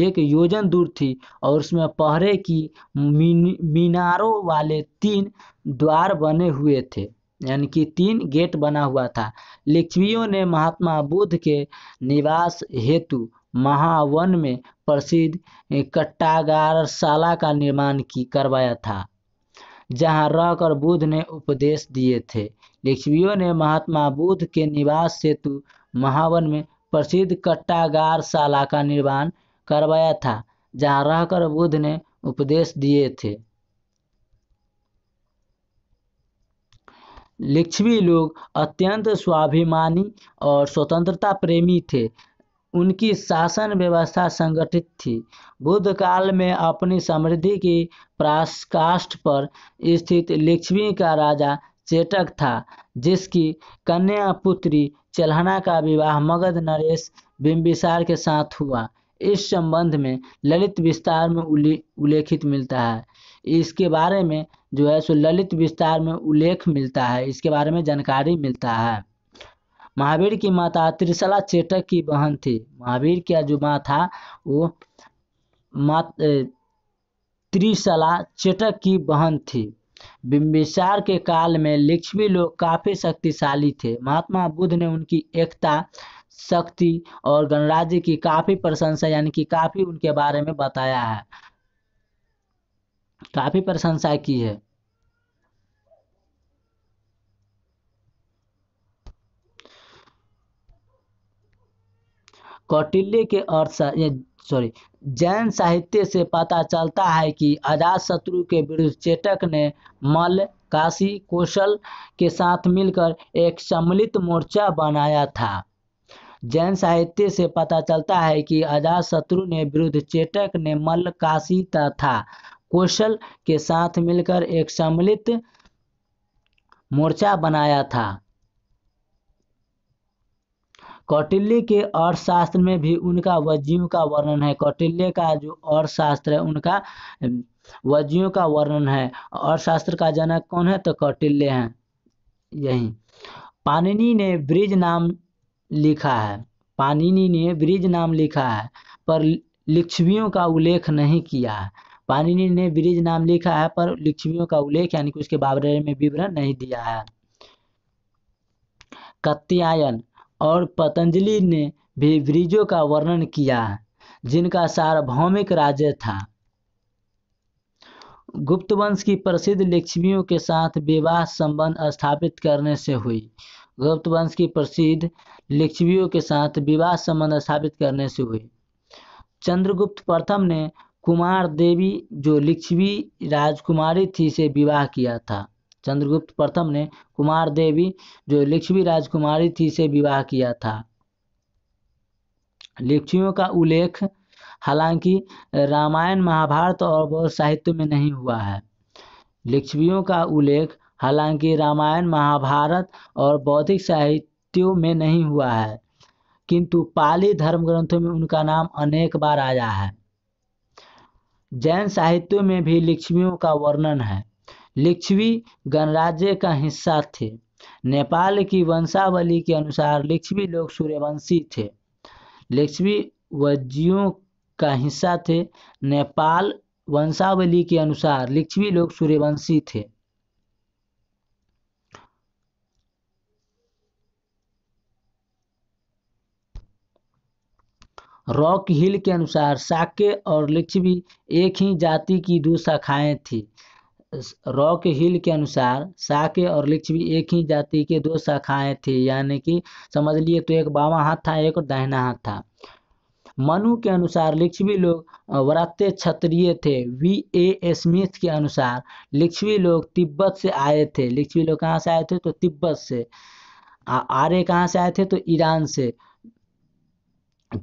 एक योजन दूर थी और उसमें पहरे की मीनारों वाले तीन द्वार बने हुए थे यानी कि तीन गेट बना हुआ था लिच्छवियों ने महात्मा बुद्ध के निवास हेतु महावन में प्रसिद्ध कट्टागारशाला का निर्माण की करवाया था जहां रहकर बुद्ध ने उपदेश दिए थे लिच्छवियों ने महात्मा बुद्ध के निवास सेतु महावन में प्रसिद्ध कट्टागारशाला का निर्माण करवाया था जहां रहकर बुद्ध ने उपदेश दिए थे लिच्छवी लोग अत्यंत स्वाभिमानी और स्वतंत्रता प्रेमी थे उनकी शासन व्यवस्था संगठित थी बुद्ध काल में अपनी समृद्धि की प्राकाष्ठ पर स्थित लक्ष्मी का राजा चेटक था जिसकी कन्या पुत्री चलहना का विवाह मगध नरेश बिम्बिसार के साथ हुआ इस संबंध में ललित विस्तार में उल्लेखित मिलता है इसके बारे में जो है सो ललित विस्तार में उल्लेख मिलता है इसके बारे में जानकारी मिलता है महावीर की माता त्रिशला चेटक की बहन थी महावीर का जो माँ था वो मा त्रिशला चेटक की बहन थी बिंबिसार के काल में लक्ष्मी लोग काफी शक्तिशाली थे महात्मा बुद्ध ने उनकी एकता शक्ति और गणराज्य की काफी प्रशंसा यानी कि काफी उनके बारे में बताया है काफी प्रशंसा की है कौटिल्य के अर्थ सॉरी जैन साहित्य से पता चलता है कि अजात शत्रु के विरुद्ध चेतक ने मल काशी कौशल के साथ मिलकर एक सम्मिलित मोर्चा बनाया था जैन साहित्य से पता चलता है कि अजात शत्रु ने विरुद्ध चेतक ने मल काशी तथा कौशल के साथ मिलकर एक सम्मिलित मोर्चा बनाया था कौटिल्य के अर्थशास्त्र में भी उनका वजीव का वर्णन है कौटिल्य का जो अर्थशास्त्र है उनका वज्जियों का वर्णन है अर्थशास्त्र का जनक कौन है तो कौटिल्य है यही पानिनी ने ब्रिज नाम लिखा है पानिनी ने ब्रिज नाम लिखा है पर लिच्छवियों का उल्लेख नहीं किया है पानिनी ने ब्रिज नाम लिखा है पर लिच्छवियों का उल्लेख यानी कि उसके बाबरे में विवरण नहीं दिया है कत्यायन और पतंजलि ने भी वृजों का वर्णन किया जिनका सार्वभौमिक राज्य था गुप्त वंश की प्रसिद्ध लक्ष्मियों के साथ विवाह संबंध स्थापित करने से हुई गुप्त वंश की प्रसिद्ध लक्ष्मियों के साथ विवाह संबंध स्थापित करने से हुई चंद्रगुप्त प्रथम ने कुमार देवी जो लक्ष्मी राजकुमारी थी से विवाह किया था चंद्रगुप्त प्रथम ने कुमार देवी जो लिच्छवी राजकुमारी थी से विवाह किया था लिच्छवियों का उल्लेख हालांकि रामायण महाभारत और बौद्ध साहित्य में नहीं हुआ है लिच्छवियों का उल्लेख हालांकि रामायण महाभारत और बौद्धिक साहित्यों में नहीं हुआ है किंतु पाली धर्म ग्रंथों में उनका नाम अनेक बार आया है जैन साहित्यों में भी लिच्छवियों का वर्णन है लिच्छवी गणराज्य का हिस्सा थे नेपाल की वंशावली के अनुसार लिच्छवी लोग सूर्यवंशी थे लिच्छवी वज्जियों का हिस्सा थे नेपाल वंशावली के अनुसार लिच्छवी लोग सूर्यवंशी थे रॉक हिल के अनुसार साके और लिच्छवी एक ही जाति की दो शाखाएं थी रॉक हिल के अनुसार साके और लिच्छ भी एक ही जाति के दो शाखाएं थे यानी कि समझ लिए तो एक बावा हाथ था एक दाहिना हाथ था मनु के अनुसार लिच्छवी लोग वरात्य क्षत्रिय थे वी ए स्मिथ के अनुसार लिच्छवी लोग तिब्बत से आए थे लिच्छवी लोग कहाँ से आए थे तो तिब्बत से आर्य कहाँ से आए थे तो ईरान से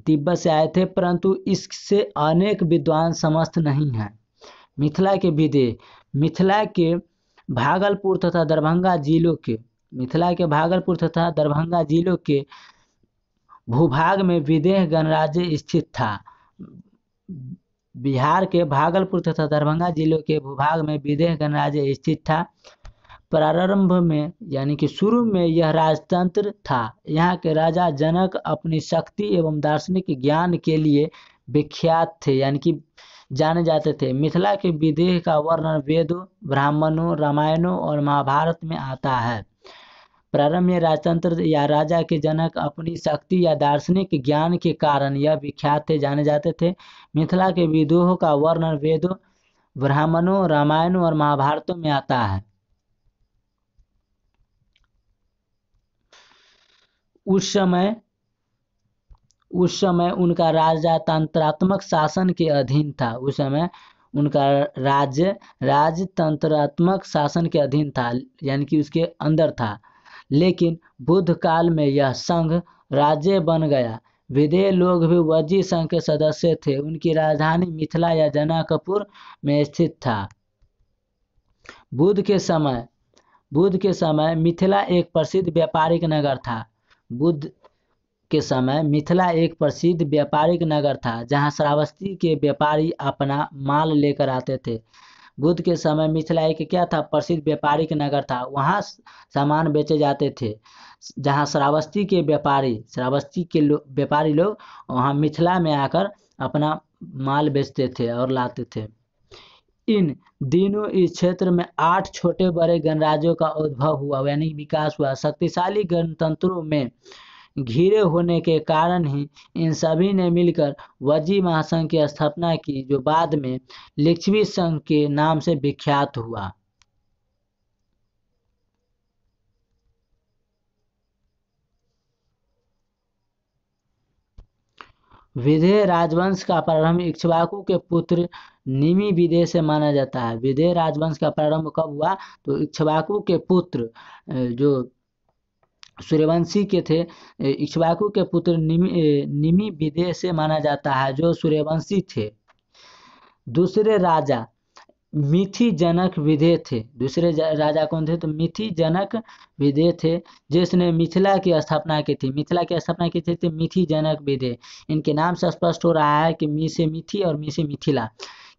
तिब्बत से आए थे परंतु इससे अनेक विद्वान समस्त नहीं हैं मिथिला के विदे मिथिला के भागलपुर तथा दरभंगा जिलों के मिथिला के भागलपुर तथा दरभंगा जिलों के भूभाग में विदेह गणराज्य स्थित था बिहार के भागलपुर तथा दरभंगा जिलों के भूभाग में विदेह गणराज्य स्थित था प्रारंभ में यानी कि शुरू में यह राजतंत्र था यहाँ के राजा जनक अपनी शक्ति एवं दार्शनिक ज्ञान के लिए विख्यात थे यानी कि जाने जाते थे मिथिला के विदेह का वर्णन वेदों ब्राह्मणों रामायणों और महाभारत में आता है प्रारंभ में राजतंत्र या राजा के जनक अपनी शक्ति या दार्शनिक ज्ञान के कारण यह विख्यात थे जाने जाते थे मिथिला के विदोह का वर्णन वेदों ब्राह्मणों रामायणों और महाभारतों में आता है उस समय उस समय उनका राजा तंत्रात्मक शासन के अधीन था उस समय उनका राज्य राजतंत्रात्मक शासन के अधीन था यानी कि उसके अंदर था लेकिन बुद्ध काल में यह संघ राज्य बन गया विदेह लोग भी वजी संघ के सदस्य थे उनकी राजधानी मिथिला या जनकपुर में स्थित था बुद्ध के समय बुद्ध के समय मिथिला एक प्रसिद्ध व्यापारिक नगर था बुद्ध के समय मिथिला एक प्रसिद्ध व्यापारिक नगर था जहाँ श्रावस्ती के व्यापारी अपना माल लेकर आते थे बुद्ध के समय मिथिला एक क्या था प्रसिद्ध व्यापारिक नगर था वहां सामान बेचे जाते थे जहाँ श्रावस्ती के व्यापारी श्रावस्ती के लो, व्यापारी लोग वहाँ मिथिला में आकर अपना माल बेचते थे और लाते थे इन दिनों इस क्षेत्र में आठ छोटे बड़े गणराज्यों का उद्भव हुआ यानी विकास हुआ शक्तिशाली गणतंत्रों में घिरे होने के कारण ही इन सभी ने मिलकर वजी महासंघ की स्थापना की जो बाद में लिच्छवी संघ के नाम से विख्यात हुआ विधेय राजवंश का प्रारंभ इक्ष्वाकु के पुत्र निमी विदे से माना जाता है विधेय राजवंश का प्रारंभ कब हुआ तो इक्ष्वाकु के पुत्र जो सूर्यवंशी के थे इक्ष्वाकु के पुत्र निमि निमि विदेह से माना जाता है जो सूर्यवंशी थे दूसरे राजा मिथि जनक विधेय थे दूसरे राजा कौन थे तो मिथि जनक विधेय थे जिसने मिथिला की स्थापना की थी मिथिला की स्थापना की थी तो मिथि जनक विधेय इनके नाम से स्पष्ट हो रहा है कि मी से मिथि और मी से मिथिला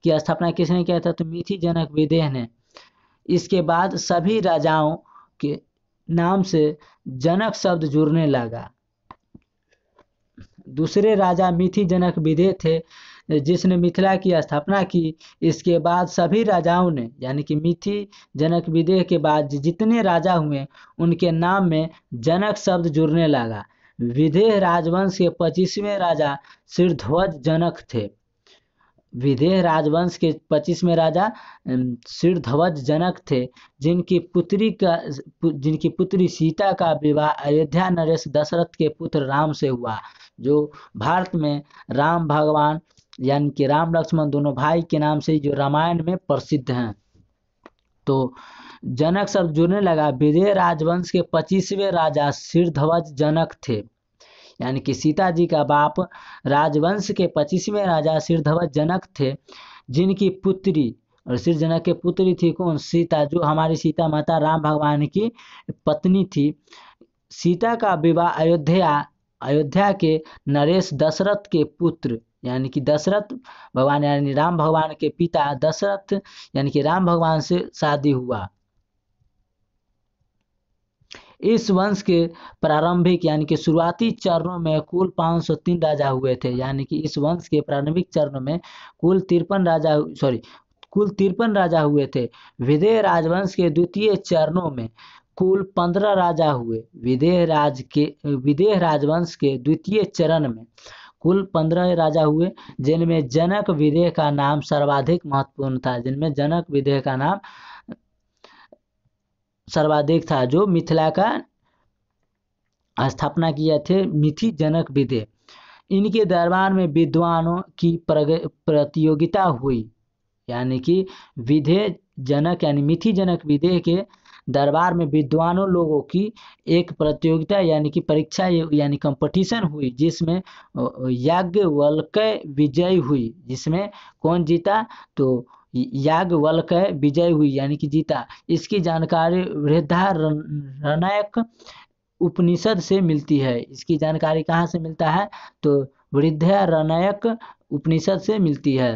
की स्थापना किसने किया था तो मिथि जनक विधेय ने इसके बाद सभी राजाओं के नाम से जनक शब्द जुड़ने लगा दूसरे राजा मिथि जनक विधे थे जिसने मिथिला की स्थापना की इसके बाद सभी राजाओं ने यानी कि मिथि जनक विदेह के बाद जितने राजा हुए उनके नाम में जनक शब्द जुड़ने लगा विदेह राजवंश के पच्चीसवें राजा सिरध्वज जनक थे विदेह राजवंश के पच्चीसवें राजा सिरध्वज जनक थे जिनकी पुत्री का जिनकी पुत्री सीता का विवाह अयोध्या नरेश दशरथ के पुत्र राम से हुआ जो भारत में राम भगवान यानी कि राम लक्ष्मण दोनों भाई के नाम से जो रामायण में प्रसिद्ध हैं तो जनक सब जुड़ने लगा विदेह राजवंश के पच्चीसवें राजा सिरध्वज जनक थे यानी कि सीता जी का बाप राजवंश के पच्चीसवें राजा सिरधवज जनक थे जिनकी पुत्री और सिर जनक के पुत्री थी कौन सीता जो हमारी सीता माता राम भगवान की पत्नी थी सीता का विवाह अयोध्या अयोध्या के नरेश दशरथ के पुत्र यानी कि दशरथ भगवान यानी राम भगवान के पिता दशरथ यानी कि राम भगवान से शादी हुआ इस वंश के प्रारंभिक यानी कि शुरुआती चरणों में कुल 503 राजा हुए थे यानी कि इस वंश के प्रारंभिक चरणों में कुल तिरपन राजा सॉरी कुल तिरपन राजा हुए थे विदेह राजवंश के द्वितीय चरणों में कुल पंद्रह राजा हुए विदेह राज के विदेह राजवंश के द्वितीय चरण में कुल पंद्रह राजा हुए जिनमें जनक विदेह का नाम सर्वाधिक महत्वपूर्ण था जिनमें जनक विदेह का नाम सर्वाधिक था जो मिथिला का स्थापना किया थे मिथि जनक विदे इनके दरबार में विद्वानों की प्रतियोगिता हुई यानी कि विधे जनक यानी मिथि जनक विधे के दरबार में विद्वानों लोगों की एक प्रतियोगिता यानी कि परीक्षा यानी कंपटीशन हुई जिसमें याज्ञवल्क्य विजय हुई जिसमें कौन जीता तो याज्ञवल्क्य विजय हुई यानी कि जीता इसकी जानकारी वृद्धा वृद्धारण्यक उपनिषद से मिलती है इसकी जानकारी कहाँ से मिलता है तो वृद्धा वृद्धारण्यक उपनिषद से मिलती है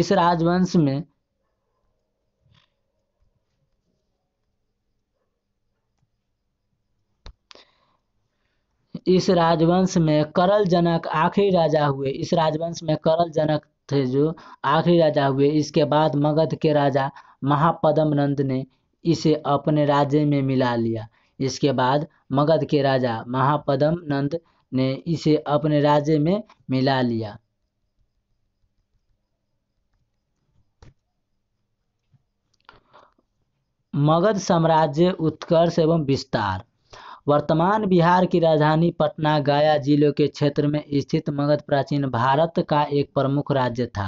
इस राजवंश में इस राजवंश में करल जनक आखिरी राजा हुए इस राजवंश में करल जनक थे जो आखिरी राजा हुए इसके बाद मगध के राजा महापदम नंद ने इसे अपने राज्य में मिला लिया इसके बाद मगध के राजा महापदम नंद ने इसे अपने राज्य में मिला लिया मगध साम्राज्य उत्कर्ष एवं विस्तार वर्तमान बिहार की राजधानी पटना गया जिलों के क्षेत्र में स्थित मगध प्राचीन भारत का एक प्रमुख राज्य था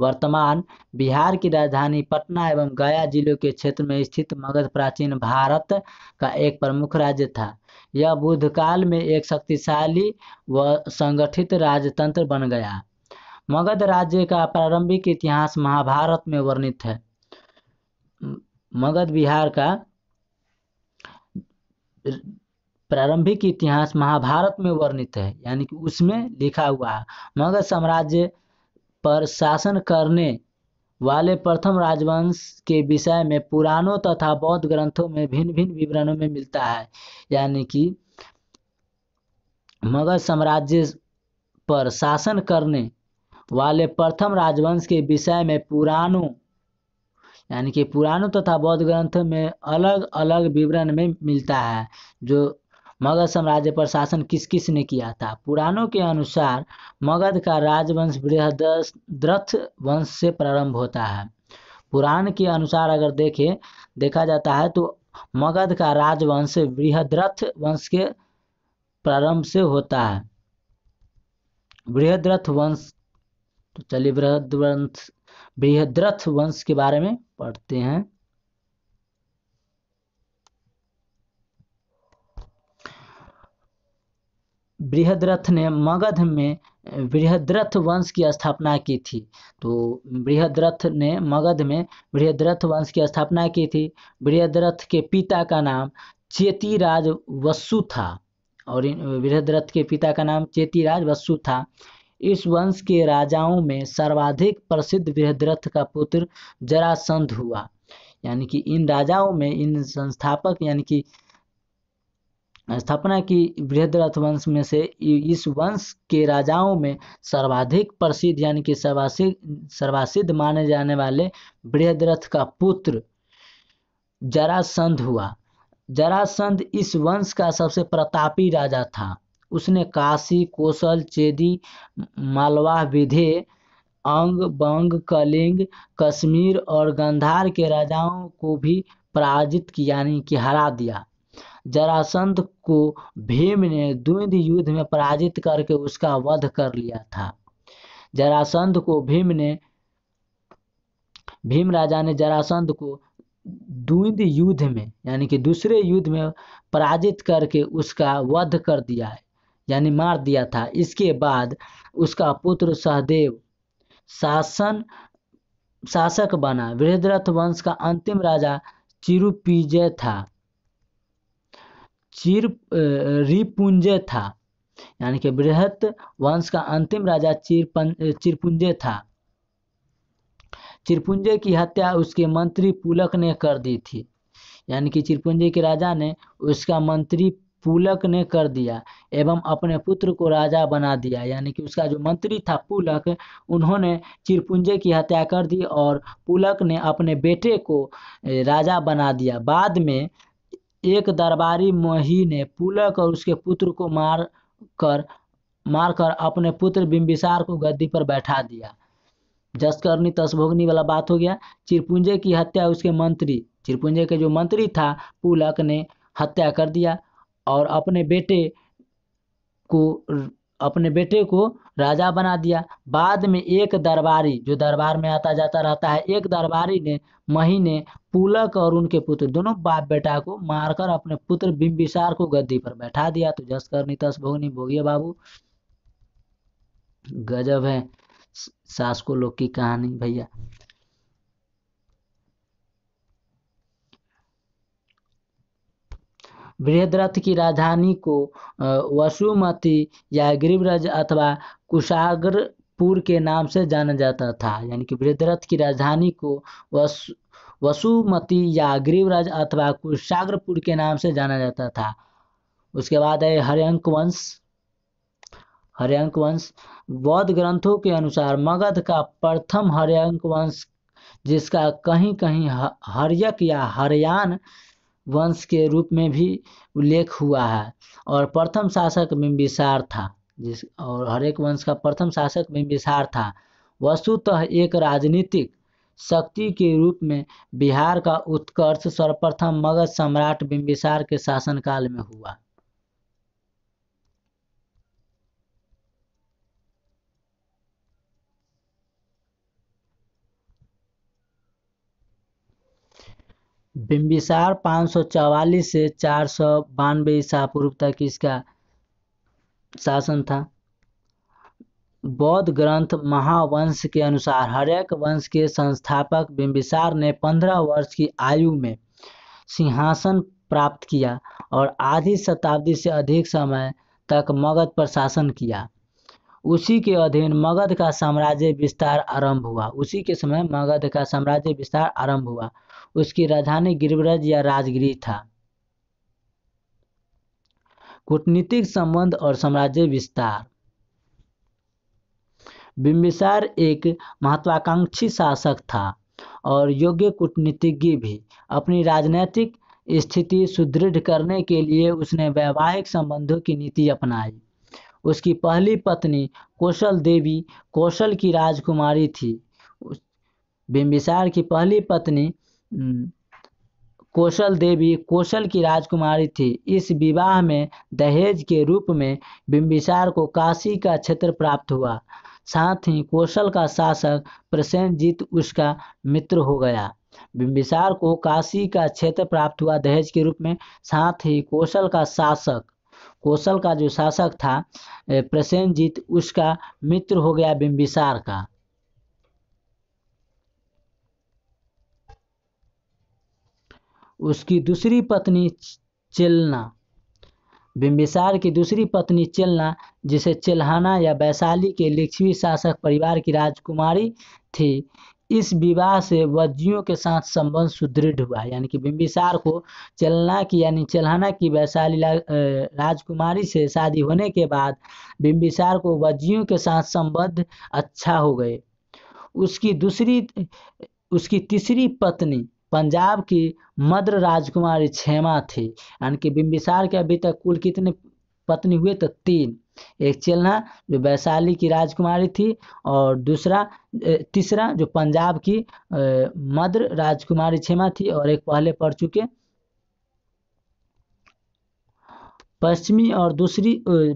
वर्तमान बिहार की राजधानी पटना एवं गया जिलों के क्षेत्र में स्थित मगध प्राचीन भारत का एक प्रमुख राज्य था यह बुद्ध काल में एक शक्तिशाली व संगठित राजतंत्र बन गया मगध राज्य का प्रारंभिक इतिहास महाभारत में वर्णित है मगध बिहार का प्रारंभिक इतिहास महाभारत में वर्णित है यानी कि उसमें लिखा हुआ है मगध साम्राज्य पर शासन करने वाले प्रथम राजवंश के विषय में पुराणों तथा बौद्ध ग्रंथों में भिन्न भिन्न विवरणों में मिलता है यानी कि मगध साम्राज्य पर शासन करने वाले प्रथम राजवंश के विषय में पुराणों यानी कि पुराणों तथा बौद्ध ग्रंथ में अलग अलग विवरण में मिलता है जो मगध साम्राज्य पर शासन किस किस ने किया था पुराणों के अनुसार मगध का राजवंश बृहद्रथ वंश से प्रारंभ होता है पुराण के अनुसार अगर देखे देखा जाता है तो मगध का राजवंश बृहद्रथ वंश के प्रारंभ से होता है बृहद्रथ वंश तो चलिए वंश बृहद्रथ वंश के बारे में पढ़ते हैं बृहद्रथ ने मगध में बृहद्रथ वंश की स्थापना की थी तो बृहद्रथ ने मगध में बृहद्रथ वंश की स्थापना की थी बृहद्रथ के पिता का नाम चेतीराज वसु था और बृहद्रथ के पिता का नाम चेतीराज वसु था इस वंश के राजाओं में सर्वाधिक प्रसिद्ध वृहद्रथ का पुत्र जरासंध हुआ यानी कि इन राजाओं में इन संस्थापक यानी कि स्थापना की वृहद्रथ वंश में से इस वंश के राजाओं में सर्वाधिक प्रसिद्ध यानी कि सर्वासिद सर्वासिद्ध माने जाने वाले वृहद्रथ का पुत्र जरासंध हुआ जरासंध इस वंश का सबसे प्रतापी राजा था उसने काशी कोसल चेदी मालवा विधे अंग बंग कलिंग कश्मीर और गंधार के राजाओं को भी पराजित किया यानी कि हरा दिया जरासंध को भीम ने द्विंद युद्ध में पराजित करके उसका वध कर लिया था जरासंध को भीम ने भीम राजा ने जरासंध को द्विंद युद्ध में यानी कि दूसरे युद्ध में पराजित करके उसका वध कर दिया है यानी मार दिया था इसके बाद उसका पुत्र सहदेव शासन शासक बना वृहद्रथ वंश का अंतिम राजा चिरुपिजय था चिर रिपुंजय था यानी कि बृहत वंश का अंतिम राजा चिरपन चिरपुंजय था चिरपुंजय की हत्या उसके मंत्री पुलक ने कर दी थी यानी कि चिरपुंजय के राजा ने उसका मंत्री पुलक ने कर दिया एवं अपने पुत्र को राजा बना दिया यानी कि उसका जो मंत्री था पुलक उन्होंने चिरपुंजे की हत्या कर दी और पुलक ने अपने बेटे को राजा बना दिया बाद में एक दरबारी मोही ने पुलक और उसके पुत्र को मार कर मारकर अपने पुत्र बिम्बिसार को गद्दी पर बैठा दिया जसकर्णी तस्भोगनी वाला बात हो गया चिरपुंजे की हत्या उसके मंत्री चिरपुंजे के जो मंत्री था पुलक ने हत्या कर दिया और अपने बेटे को अपने बेटे को राजा बना दिया बाद में एक दरबारी जो दरबार में आता जाता रहता है एक दरबारी ने महीने पुलक और उनके पुत्र दोनों बाप बेटा को मारकर अपने पुत्र बिंबिसार को गद्दी पर बैठा दिया तो जस करनी तस भोगनी भोगिए बाबू गजब है को लोग की कहानी भैया बृहद्रथ की राजधानी को वसुमती या गिरिव्रज अथवा कुशाग्रपुर के नाम से जाना जाता था यानी कि बृहद्रथ की राजधानी को वसु वसुमती या गिरिव्रज अथवा कुशाग्रपुर के नाम से जाना जाता था उसके बाद है हरियंक वंश हरियंक वंश बौद्ध ग्रंथों के अनुसार मगध का प्रथम हरियंक वंश जिसका कहीं कहीं हरियक या हरियाण वंश के रूप में भी उल्लेख हुआ है और प्रथम शासक बिम्बिसार था जिस और हरेक वंश का प्रथम शासक बिम्बिसार था वस्तुतः एक राजनीतिक शक्ति के रूप में बिहार का उत्कर्ष सर्वप्रथम मगध सम्राट बिम्बिसार के शासनकाल में हुआ बिम्बिसार पाँच से चार सौ बानवे ईसा पूर्व तक इसका शासन था बौद्ध ग्रंथ महावंश के अनुसार हरेक वंश के संस्थापक बिम्बिसार ने पंद्रह वर्ष की आयु में सिंहासन प्राप्त किया और आधी शताब्दी से अधिक समय तक मगध पर शासन किया उसी के अधीन मगध का साम्राज्य विस्तार आरंभ हुआ उसी के समय मगध का साम्राज्य विस्तार आरंभ हुआ उसकी राजधानी गिरिब्रज या राजगिरी था कूटनीतिक संबंध और साम्राज्य विस्तार बिम्बिसार एक महत्वाकांक्षी शासक था और योग्य कूटनीतिज्ञ भी अपनी राजनैतिक स्थिति सुदृढ़ करने के लिए उसने वैवाहिक संबंधों की नीति अपनाई उसकी पहली पत्नी कौशल देवी कौशल की राजकुमारी थी बिम्बिसार की पहली पत्नी हम्म। कौशल देवी कौशल की राजकुमारी थी इस विवाह में दहेज के रूप में बिम्बिसार को काशी का क्षेत्र प्राप्त हुआ साथ ही कौशल का शासक प्रसेंजीत उसका मित्र हो गया बिम्बिसार को काशी का क्षेत्र प्राप्त हुआ दहेज के रूप में साथ ही कौशल का शासक कौशल का जो शासक था प्रसेंजीत उसका मित्र हो गया बिम्बिसार का उसकी दूसरी पत्नी चेलना बिम्बिसार की दूसरी पत्नी चेलना जिसे चेल्हाना या वैशाली के लिच्छवी शासक परिवार की राजकुमारी थी इस विवाह से वज्जियों के साथ संबंध सुदृढ़ हुआ यानी कि बिम्बिसार को चलना की यानी चलहाना की वैशाली राजकुमारी से शादी होने के बाद बिम्बिसार को वज्जियों के साथ संबंध अच्छा हो गए उसकी दूसरी उसकी तीसरी पत्नी पंजाब की मद्र राजकुमारी छेमा थी यानी कि बिम्बिसार के अभी तक कुल कितने पत्नी हुए तो तीन एक चेलना जो वैशाली की राजकुमारी थी और दूसरा तीसरा जो पंजाब की मद्र राजकुमारी छेमा थी और एक पहले पढ़ चुके पश्चिमी और दूसरी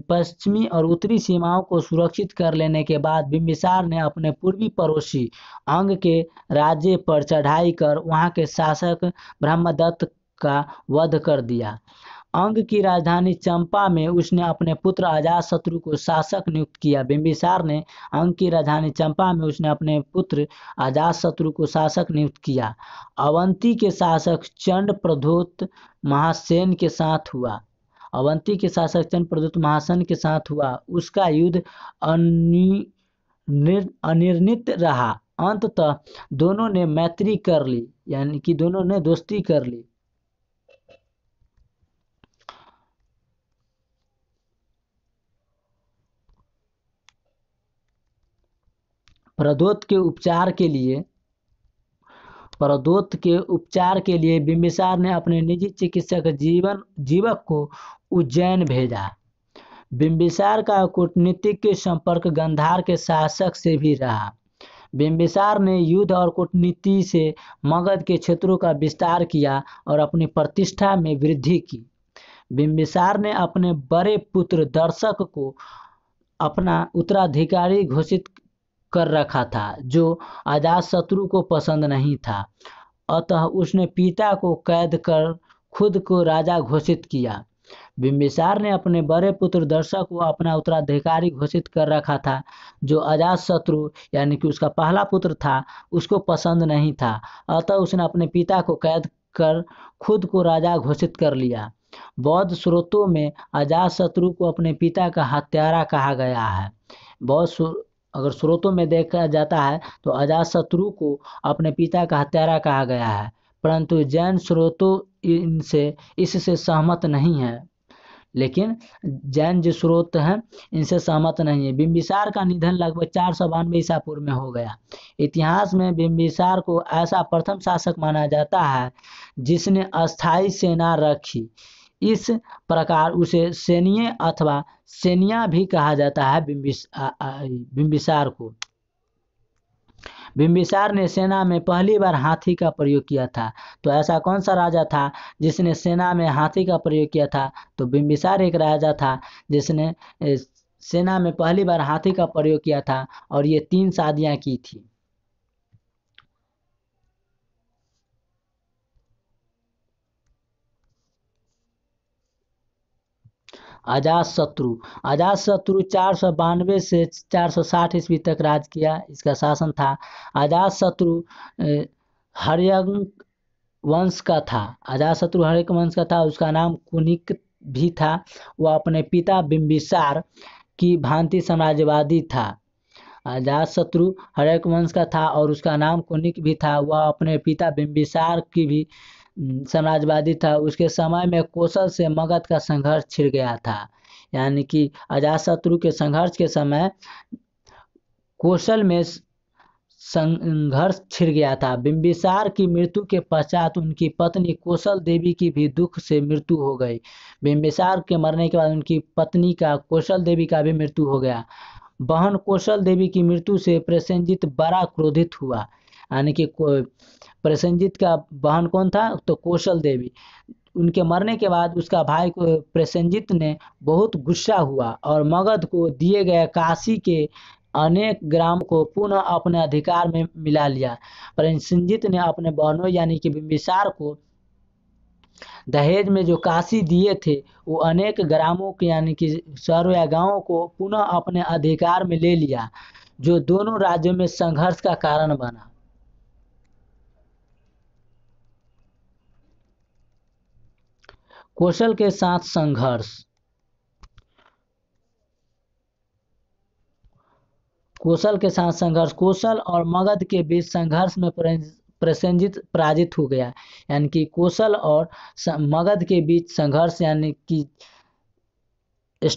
पश्चिमी और उत्तरी सीमाओं को सुरक्षित कर लेने के बाद बिम्बिसार ने अपने पूर्वी पड़ोसी अंग के राज्य पर चढ़ाई कर वहां के शासक ब्रह्मदत्त का वध कर दिया अंग की राजधानी चंपा में उसने अपने पुत्र अजात शत्रु को शासक नियुक्त किया बिम्बिसार ने अंग की राजधानी चंपा में उसने अपने पुत्र अजात शत्रु को शासक नियुक्त किया अवंती के शासक चंड प्रधोत महासेन के साथ हुआ अवंती के साथ चंद्रप्रदुत महासन के साथ हुआ उसका युद्ध अनिर्णित रहा अंततः दोनों ने मैत्री कर ली यानी कि दोनों ने दोस्ती कर ली प्रदोत के उपचार के लिए प्रदोत्त के उपचार के लिए बिम्बिसार ने अपने निजी चिकित्सक जीवन जीवक को उज्जैन भेजा बिम्बिसार का कूटनीतिक संपर्क गंधार के शासक से भी रहा बिम्बिसार ने युद्ध और कूटनीति से मगध के क्षेत्रों का विस्तार किया और अपनी प्रतिष्ठा में वृद्धि की बिम्बिसार ने अपने बड़े पुत्र दर्शक को अपना उत्तराधिकारी घोषित कर रखा था जो अजात शत्रु को पसंद नहीं था अतः उसने पिता को कैद कर खुद को राजा घोषित किया बिम्बिसार ने अपने बड़े पुत्र दर्शक को अपना उत्तराधिकारी घोषित कर रखा था जो अजात शत्रु यानी कि उसका पहला पुत्र था उसको पसंद नहीं था अतः उसने अपने पिता को कैद कर खुद को राजा घोषित कर लिया बौद्ध स्रोतों में अजात शत्रु को अपने पिता का हत्यारा कहा गया है बौद्ध अगर स्रोतों में देखा जाता है तो अजातशत्रु को अपने पिता का हत्यारा कहा गया है परंतु जैन स्रोतों इनसे इससे सहमत नहीं है लेकिन जैन जो स्रोत हैं इनसे सहमत नहीं है बिम्बिसार का निधन लगभग चार सौ बानवे ईसा पूर्व में हो गया इतिहास में बिम्बिसार को ऐसा प्रथम शासक माना जाता है जिसने अस्थाई सेना रखी इस प्रकार उसे सेनिय अथवा सेनिया भी कहा जाता है बिम्बिस बिम्बिसार को बिम्बिसार ने सेना में पहली बार हाथी का प्रयोग किया था तो ऐसा कौन सा राजा था जिसने सेना में हाथी का प्रयोग किया था तो बिम्बिसार एक राजा था जिसने सेना में पहली बार हाथी का प्रयोग किया था और ये तीन शादियाँ की थी अजात शत्रु अजात शत्रु चार सौ बानवे से चार सौ साठ ईस्वी तक राज किया इसका शासन था अजात शत्रु हरियंक वंश का था अजात शत्रु हरिक वंश का था उसका नाम कुनिक भी था वह अपने पिता बिम्बिसार की भांति साम्राज्यवादी था अजात शत्रु हरेक वंश का था और उसका नाम कुनिक भी था वह अपने पिता बिम्बिसार की भी साम्राज्यवादी था उसके समय में कौशल से मगध का संघर्ष छिड़ गया था यानी कि अजातशत्रु के संघर्ष के समय कोसल में संघर्ष छिड़ गया था बिम्बिसार की मृत्यु के पश्चात उनकी पत्नी कौशल देवी की भी दुख से मृत्यु हो गई बिम्बिसार के मरने के बाद उनकी पत्नी का कौशल देवी का भी मृत्यु हो गया बहन कौशल देवी की मृत्यु से प्रसेंजित बड़ा क्रोधित हुआ यानी कि प्रसन्नजीत का बहन कौन था तो कौशल देवी उनके मरने के बाद उसका भाई को प्रसन्नजीत ने बहुत गुस्सा हुआ और मगध को दिए गए काशी के अनेक ग्राम को पुनः अपने अधिकार में मिला लिया प्रसन्नजीत ने अपने बहनों यानी कि बिंबिसार को दहेज में जो काशी दिए थे वो अनेक ग्रामों के यानी कि शहरों या गांवों को पुनः अपने अधिकार में ले लिया जो दोनों राज्यों में संघर्ष का कारण बना कौशल के साथ संघर्ष कौशल के साथ संघर्ष कौशल और मगध के बीच संघर्ष में प्रसंजित पराजित हो गया यानी कि कौशल और मगध के बीच संघर्ष यानी कि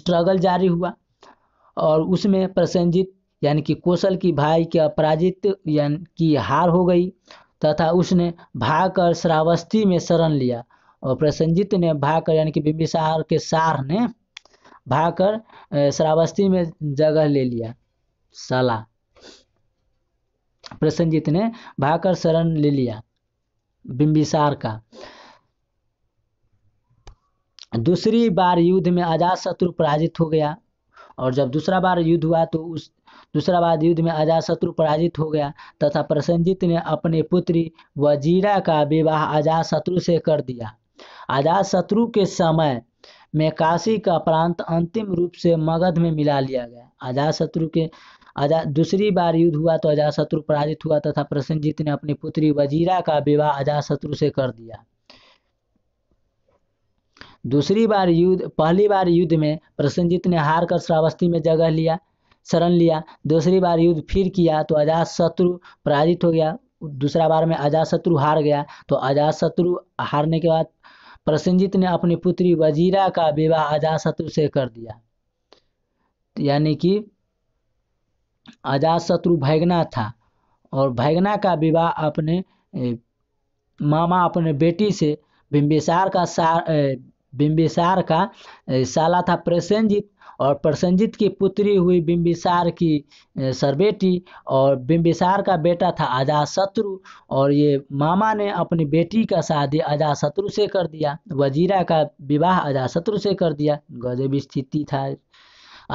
स्ट्रगल जारी हुआ और उसमें प्रसंजित यानी कि कौशल की भाई की अपराजित यानी कि हार हो गई तथा उसने भागकर श्रावस्ती में शरण लिया और प्रसंजित ने भाकर यानी कि बिम्बिसार के सार ने भाकर श्रावस्ती में जगह ले लिया सला प्रसंजित ने भाकर शरण ले लिया बिंबिसार का दूसरी बार युद्ध में अजात शत्रु पराजित हो गया और जब दूसरा बार युद्ध हुआ तो उस दूसरा बार युद्ध में अजात शत्रु पराजित हो गया तथा प्रसन्नजीत ने अपने पुत्री वजीरा का विवाह अजात शत्रु से कर दिया आजाद शत्रु के समय में काशी का प्रांत अंतिम रूप से मगध में मिला लिया गया आजाद शत्रु के आजाद दूसरी बार युद्ध हुआ तो अजात शत्रु पराजित हुआ तथा प्रसन्नजीत ने अपनी पुत्री वजीरा का विवाह अजात शत्रु से कर दिया दूसरी बार युद्ध पहली बार युद्ध में प्रसन्नजीत ने हार कर श्रावस्ती में जगह लिया शरण लिया दूसरी बार युद्ध फिर किया तो अजात शत्रु पराजित हो गया दूसरा बार में अजात शत्रु हार गया तो अजात शत्रु हारने के बाद प्रसन्नजीत ने अपनी पुत्री वजीरा का विवाह अजातशत्रु से कर दिया यानी कि शत्रु भैगना था और भैगना का विवाह अपने मामा अपने बेटी से बिम्बिसार का सार बिम्बिसार का साला था प्रसेंजीत और प्रसंजित की पुत्री हुई बिम्बिसार की सरबेटी और बिम्बिसार का बेटा था अजाशत्रु और ये मामा ने अपनी बेटी का शादी अजाशत्रु से कर दिया वजीरा का विवाह अजाशत्रु से कर दिया गजब स्थिति था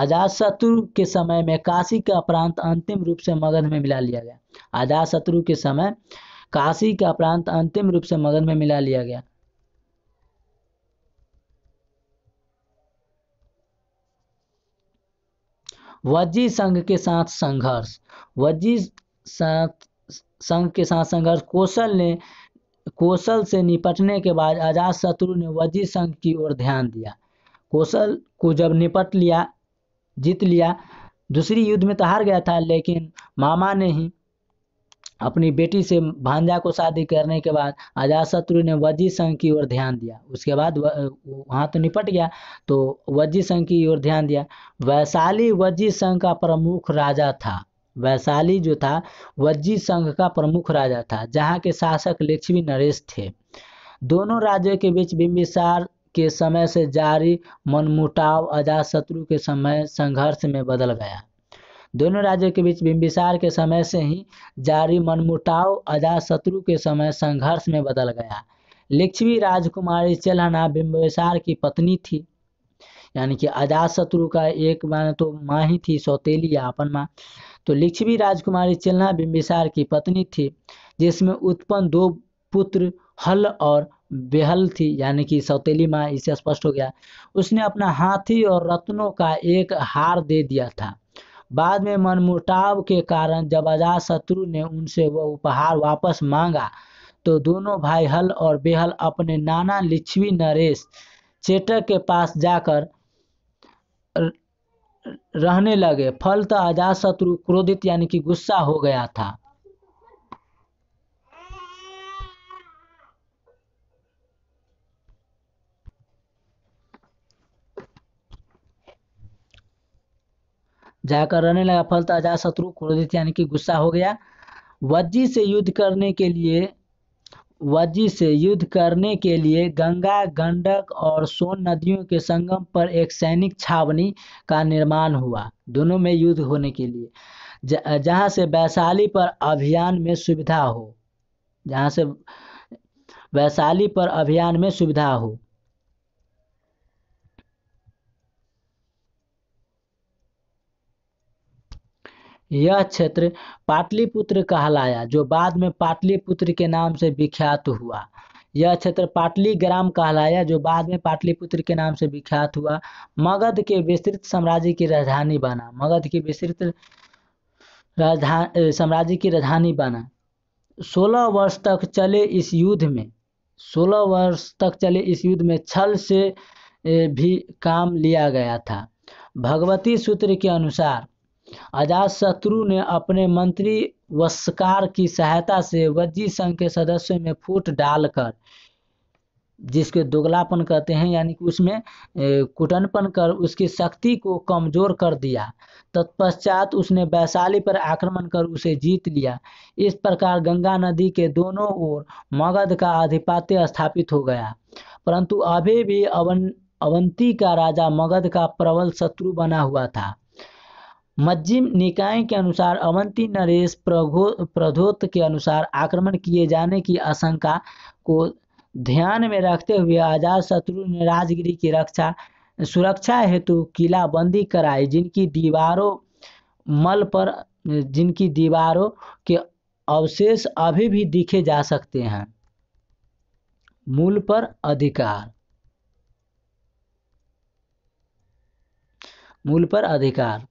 अजाशत्रु के समय में काशी का प्रांत अंतिम रूप से मगध में मिला लिया गया अजाशत्रु के समय काशी का प्रांत अंतिम रूप से मगध में मिला लिया गया वज्जी संघ के साथ संघर्ष वज्जी संघ के साथ संघर्ष कौशल ने कौशल से निपटने के बाद आजाद शत्रु ने वज्जी संघ की ओर ध्यान दिया कौशल को जब निपट लिया जीत लिया दूसरी युद्ध में तो हार गया था लेकिन मामा ने ही अपनी बेटी से भांजा को शादी करने के बाद अजातशत्रु ने वजी संघ की ओर ध्यान दिया उसके बाद वहाँ तो निपट गया तो वजी संघ की ओर ध्यान दिया वैशाली वजी संघ का प्रमुख राजा था वैशाली जो था वज्जी संघ का प्रमुख राजा था जहाँ के शासक लक्ष्मी नरेश थे दोनों राज्यों के बीच बिंबिसार के समय से जारी मनमुटाव अजातशत्रु के समय संघर्ष में बदल गया दोनों राज्यों के बीच बिंबिसार के समय से ही जारी मनमुटाव अजात शत्रु के समय संघर्ष में बदल गया लिच्छवी राजकुमारी चेलहना बिंबिसार की पत्नी थी यानी कि अजात शत्रु का एक माने तो माँ ही थी सौतेली अपन माँ तो लक्ष्मी राजकुमारी चेलना बिंबिसार की पत्नी थी जिसमें उत्पन्न दो पुत्र हल और बेहल थी यानी कि सौतेली माँ इसे स्पष्ट हो गया उसने अपना हाथी और रत्नों का एक हार दे दिया था बाद में मनमुटाव के कारण जब शत्रु ने उनसे वह उपहार वापस मांगा तो दोनों भाई हल और बेहल अपने नाना लिच्छवी नरेश चेटक के पास जाकर रहने लगे फलतः शत्रु क्रोधित यानी कि गुस्सा हो गया था जाकर रहने लगा फलत अजा शत्रु क्रोधित यानी कि गुस्सा हो गया वज्जी से युद्ध करने के लिए वज्जी से युद्ध करने के लिए गंगा गंडक और सोन नदियों के संगम पर एक सैनिक छावनी का निर्माण हुआ दोनों में युद्ध होने के लिए जहाँ से वैशाली पर अभियान में सुविधा हो जहाँ से वैशाली पर अभियान में सुविधा हो यह क्षेत्र पाटलिपुत्र कहलाया जो बाद में पाटलिपुत्र के नाम से विख्यात हुआ यह क्षेत्र पाटली ग्राम कहलाया जो बाद में पाटलिपुत्र के नाम से विख्यात हुआ मगध के विस्तृत साम्राज्य की राजधानी बना मगध की विस्तृत राजधानी साम्राज्य की राजधानी बना सोलह वर्ष तक चले इस युद्ध में सोलह वर्ष तक चले इस युद्ध में छल से भी काम लिया गया था भगवती सूत्र के अनुसार अजातशत्रु ने अपने मंत्री वस्कार की सहायता से वज्जी संघ के सदस्यों में फूट डालकर जिसके दुगलापन कहते हैं यानी कि उसमें कुटनपन कर उसकी शक्ति को कमजोर कर दिया तत्पश्चात उसने वैशाली पर आक्रमण कर उसे जीत लिया इस प्रकार गंगा नदी के दोनों ओर मगध का आधिपत्य स्थापित हो गया परंतु अभी भी अवन अवंती का राजा मगध का प्रबल शत्रु बना हुआ था मज्जिम निकाय के अनुसार अवंती नरेश प्रधोत के अनुसार आक्रमण किए जाने की आशंका को ध्यान में रखते हुए आजाद शत्रु ने राजगिरी की रक्षा सुरक्षा हेतु किला बंदी कराई जिनकी दीवारों मल पर जिनकी दीवारों के अवशेष अभी भी दिखे जा सकते हैं मूल पर अधिकार मूल पर अधिकार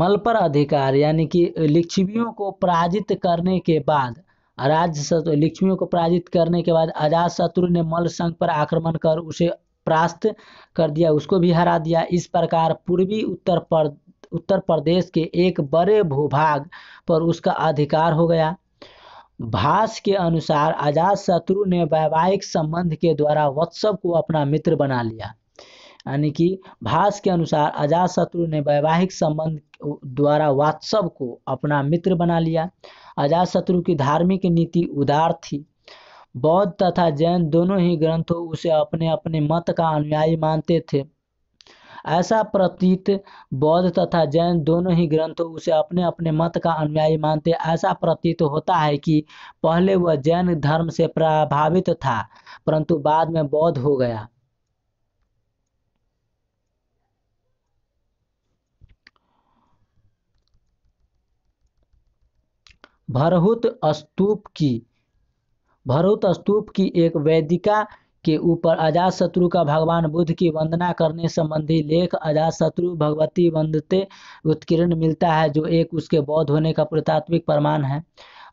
मल पर अधिकार यानी कि लिच्छवियों को पराजित करने के बाद राज्य लिच्छवियों को पराजित करने के बाद अजात शत्रु ने मल संघ पर आक्रमण कर उसे परास्त कर दिया उसको भी हरा दिया इस प्रकार पूर्वी उत्तर पर उत्तर प्रदेश के एक बड़े भूभाग पर उसका अधिकार हो गया भाष के अनुसार अजात शत्रु ने वैवाहिक संबंध के द्वारा वत्सव को अपना मित्र बना लिया यानी कि भाष के अनुसार अजात शत्रु ने वैवाहिक संबंध द्वारा वात्सव को अपना मित्र बना लिया अजात शत्रु की धार्मिक नीति उदार थी बौद्ध तथा जैन दोनों ही ग्रंथों उसे अपने अपने मत का अनुयायी मानते थे ऐसा प्रतीत बौद्ध तथा जैन दोनों ही ग्रंथों उसे अपने अपने मत का अनुयायी मानते ऐसा प्रतीत होता है कि पहले वह जैन धर्म से प्रभावित था परंतु बाद में बौद्ध हो गया भरहुत स्तूप की भरहुत स्तूप की एक वैदिका के ऊपर अजात शत्रु का भगवान बुद्ध की वंदना करने संबंधी लेख अजात शत्रु भगवती वंदते उत्कीर्ण मिलता है जो एक उसके बौद्ध होने का पुरातात्विक प्रमाण है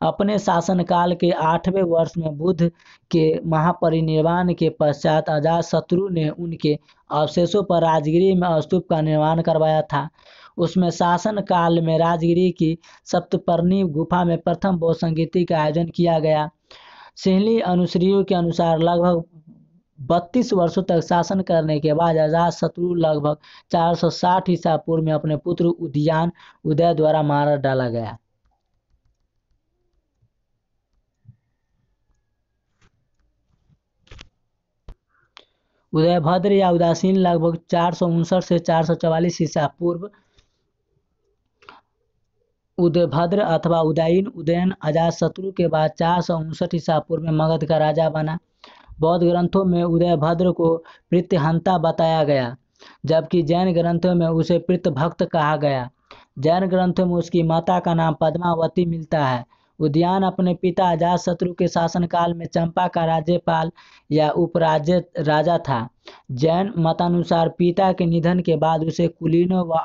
अपने शासनकाल के आठवें वर्ष में बुद्ध के महापरिनिर्वाण के पश्चात अजात शत्रु ने उनके अवशेषों पर राजगिरी में स्तूप का निर्माण करवाया था उसमें शासन काल में राजगिरी की सप्तपर्णी गुफा में प्रथम बौद्ध संगीति का आयोजन किया गया सिहली अनुश्रियों के अनुसार लगभग बत्तीस वर्षों तक शासन करने के बाद आजाद शत्रु लगभग 460 ईसा पूर्व में अपने पुत्र उद्यान उदय द्वारा मार डाला गया उदयभद्र या उदासीन लगभग चार से चार ईसा पूर्व उदयभद्र अथवा उदयन उदयन शत्रु के बाद चार सौ उनसठ ईसा पूर्व में मगध का राजा बना बौद्ध ग्रंथों में उदयभद्र को प्रत्यहंता बताया गया जबकि जैन ग्रंथों में उसे पृथभक्त कहा गया जैन ग्रंथों में उसकी माता का नाम पद्मावती मिलता है उद्यान अपने पिता अजातशत्रु के शासनकाल में चंपा का राज्यपाल या उपराज्य राजा था जैन मतानुसार पिता के निधन के बाद उसे कुलीनों व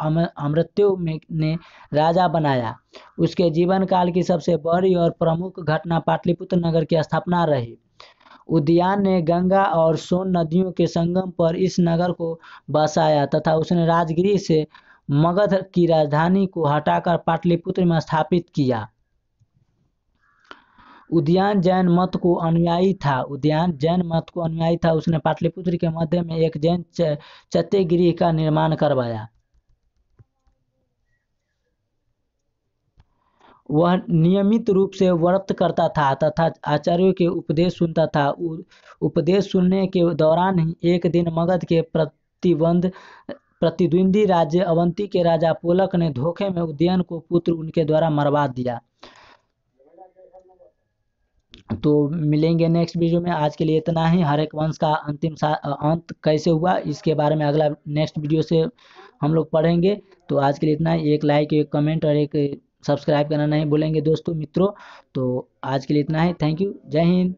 अमृत्यु ने राजा बनाया उसके जीवन काल की सबसे बड़ी और प्रमुख घटना पाटलिपुत्र नगर की स्थापना रही उद्यान ने गंगा और सोन नदियों के संगम पर इस नगर को बसाया तथा उसने राजगिरी से मगध की राजधानी को हटाकर पाटलिपुत्र में स्थापित किया उद्यान जैन मत को अनुयायी था उद्यान जैन मत को अनुयायी था उसने पाटलिपुत्र के मध्य में एक जैन चत्य गृह का निर्माण करवाया वह नियमित रूप से व्रत करता था तथा आचार्यों के उपदेश सुनता था उपदेश सुनने के दौरान ही एक दिन मगध के प्रतिबंध प्रतिद्वंदी राज्य अवंती के राजा पोलक ने धोखे में उद्यान को पुत्र उनके द्वारा मरवा दिया तो मिलेंगे नेक्स्ट वीडियो में आज के लिए इतना ही हर एक वंश का अंतिम अंत कैसे हुआ इसके बारे में अगला नेक्स्ट वीडियो से हम लोग पढ़ेंगे तो आज के लिए इतना ही एक लाइक एक कमेंट और एक सब्सक्राइब करना नहीं भूलेंगे दोस्तों मित्रों तो आज के लिए इतना ही थैंक यू जय हिंद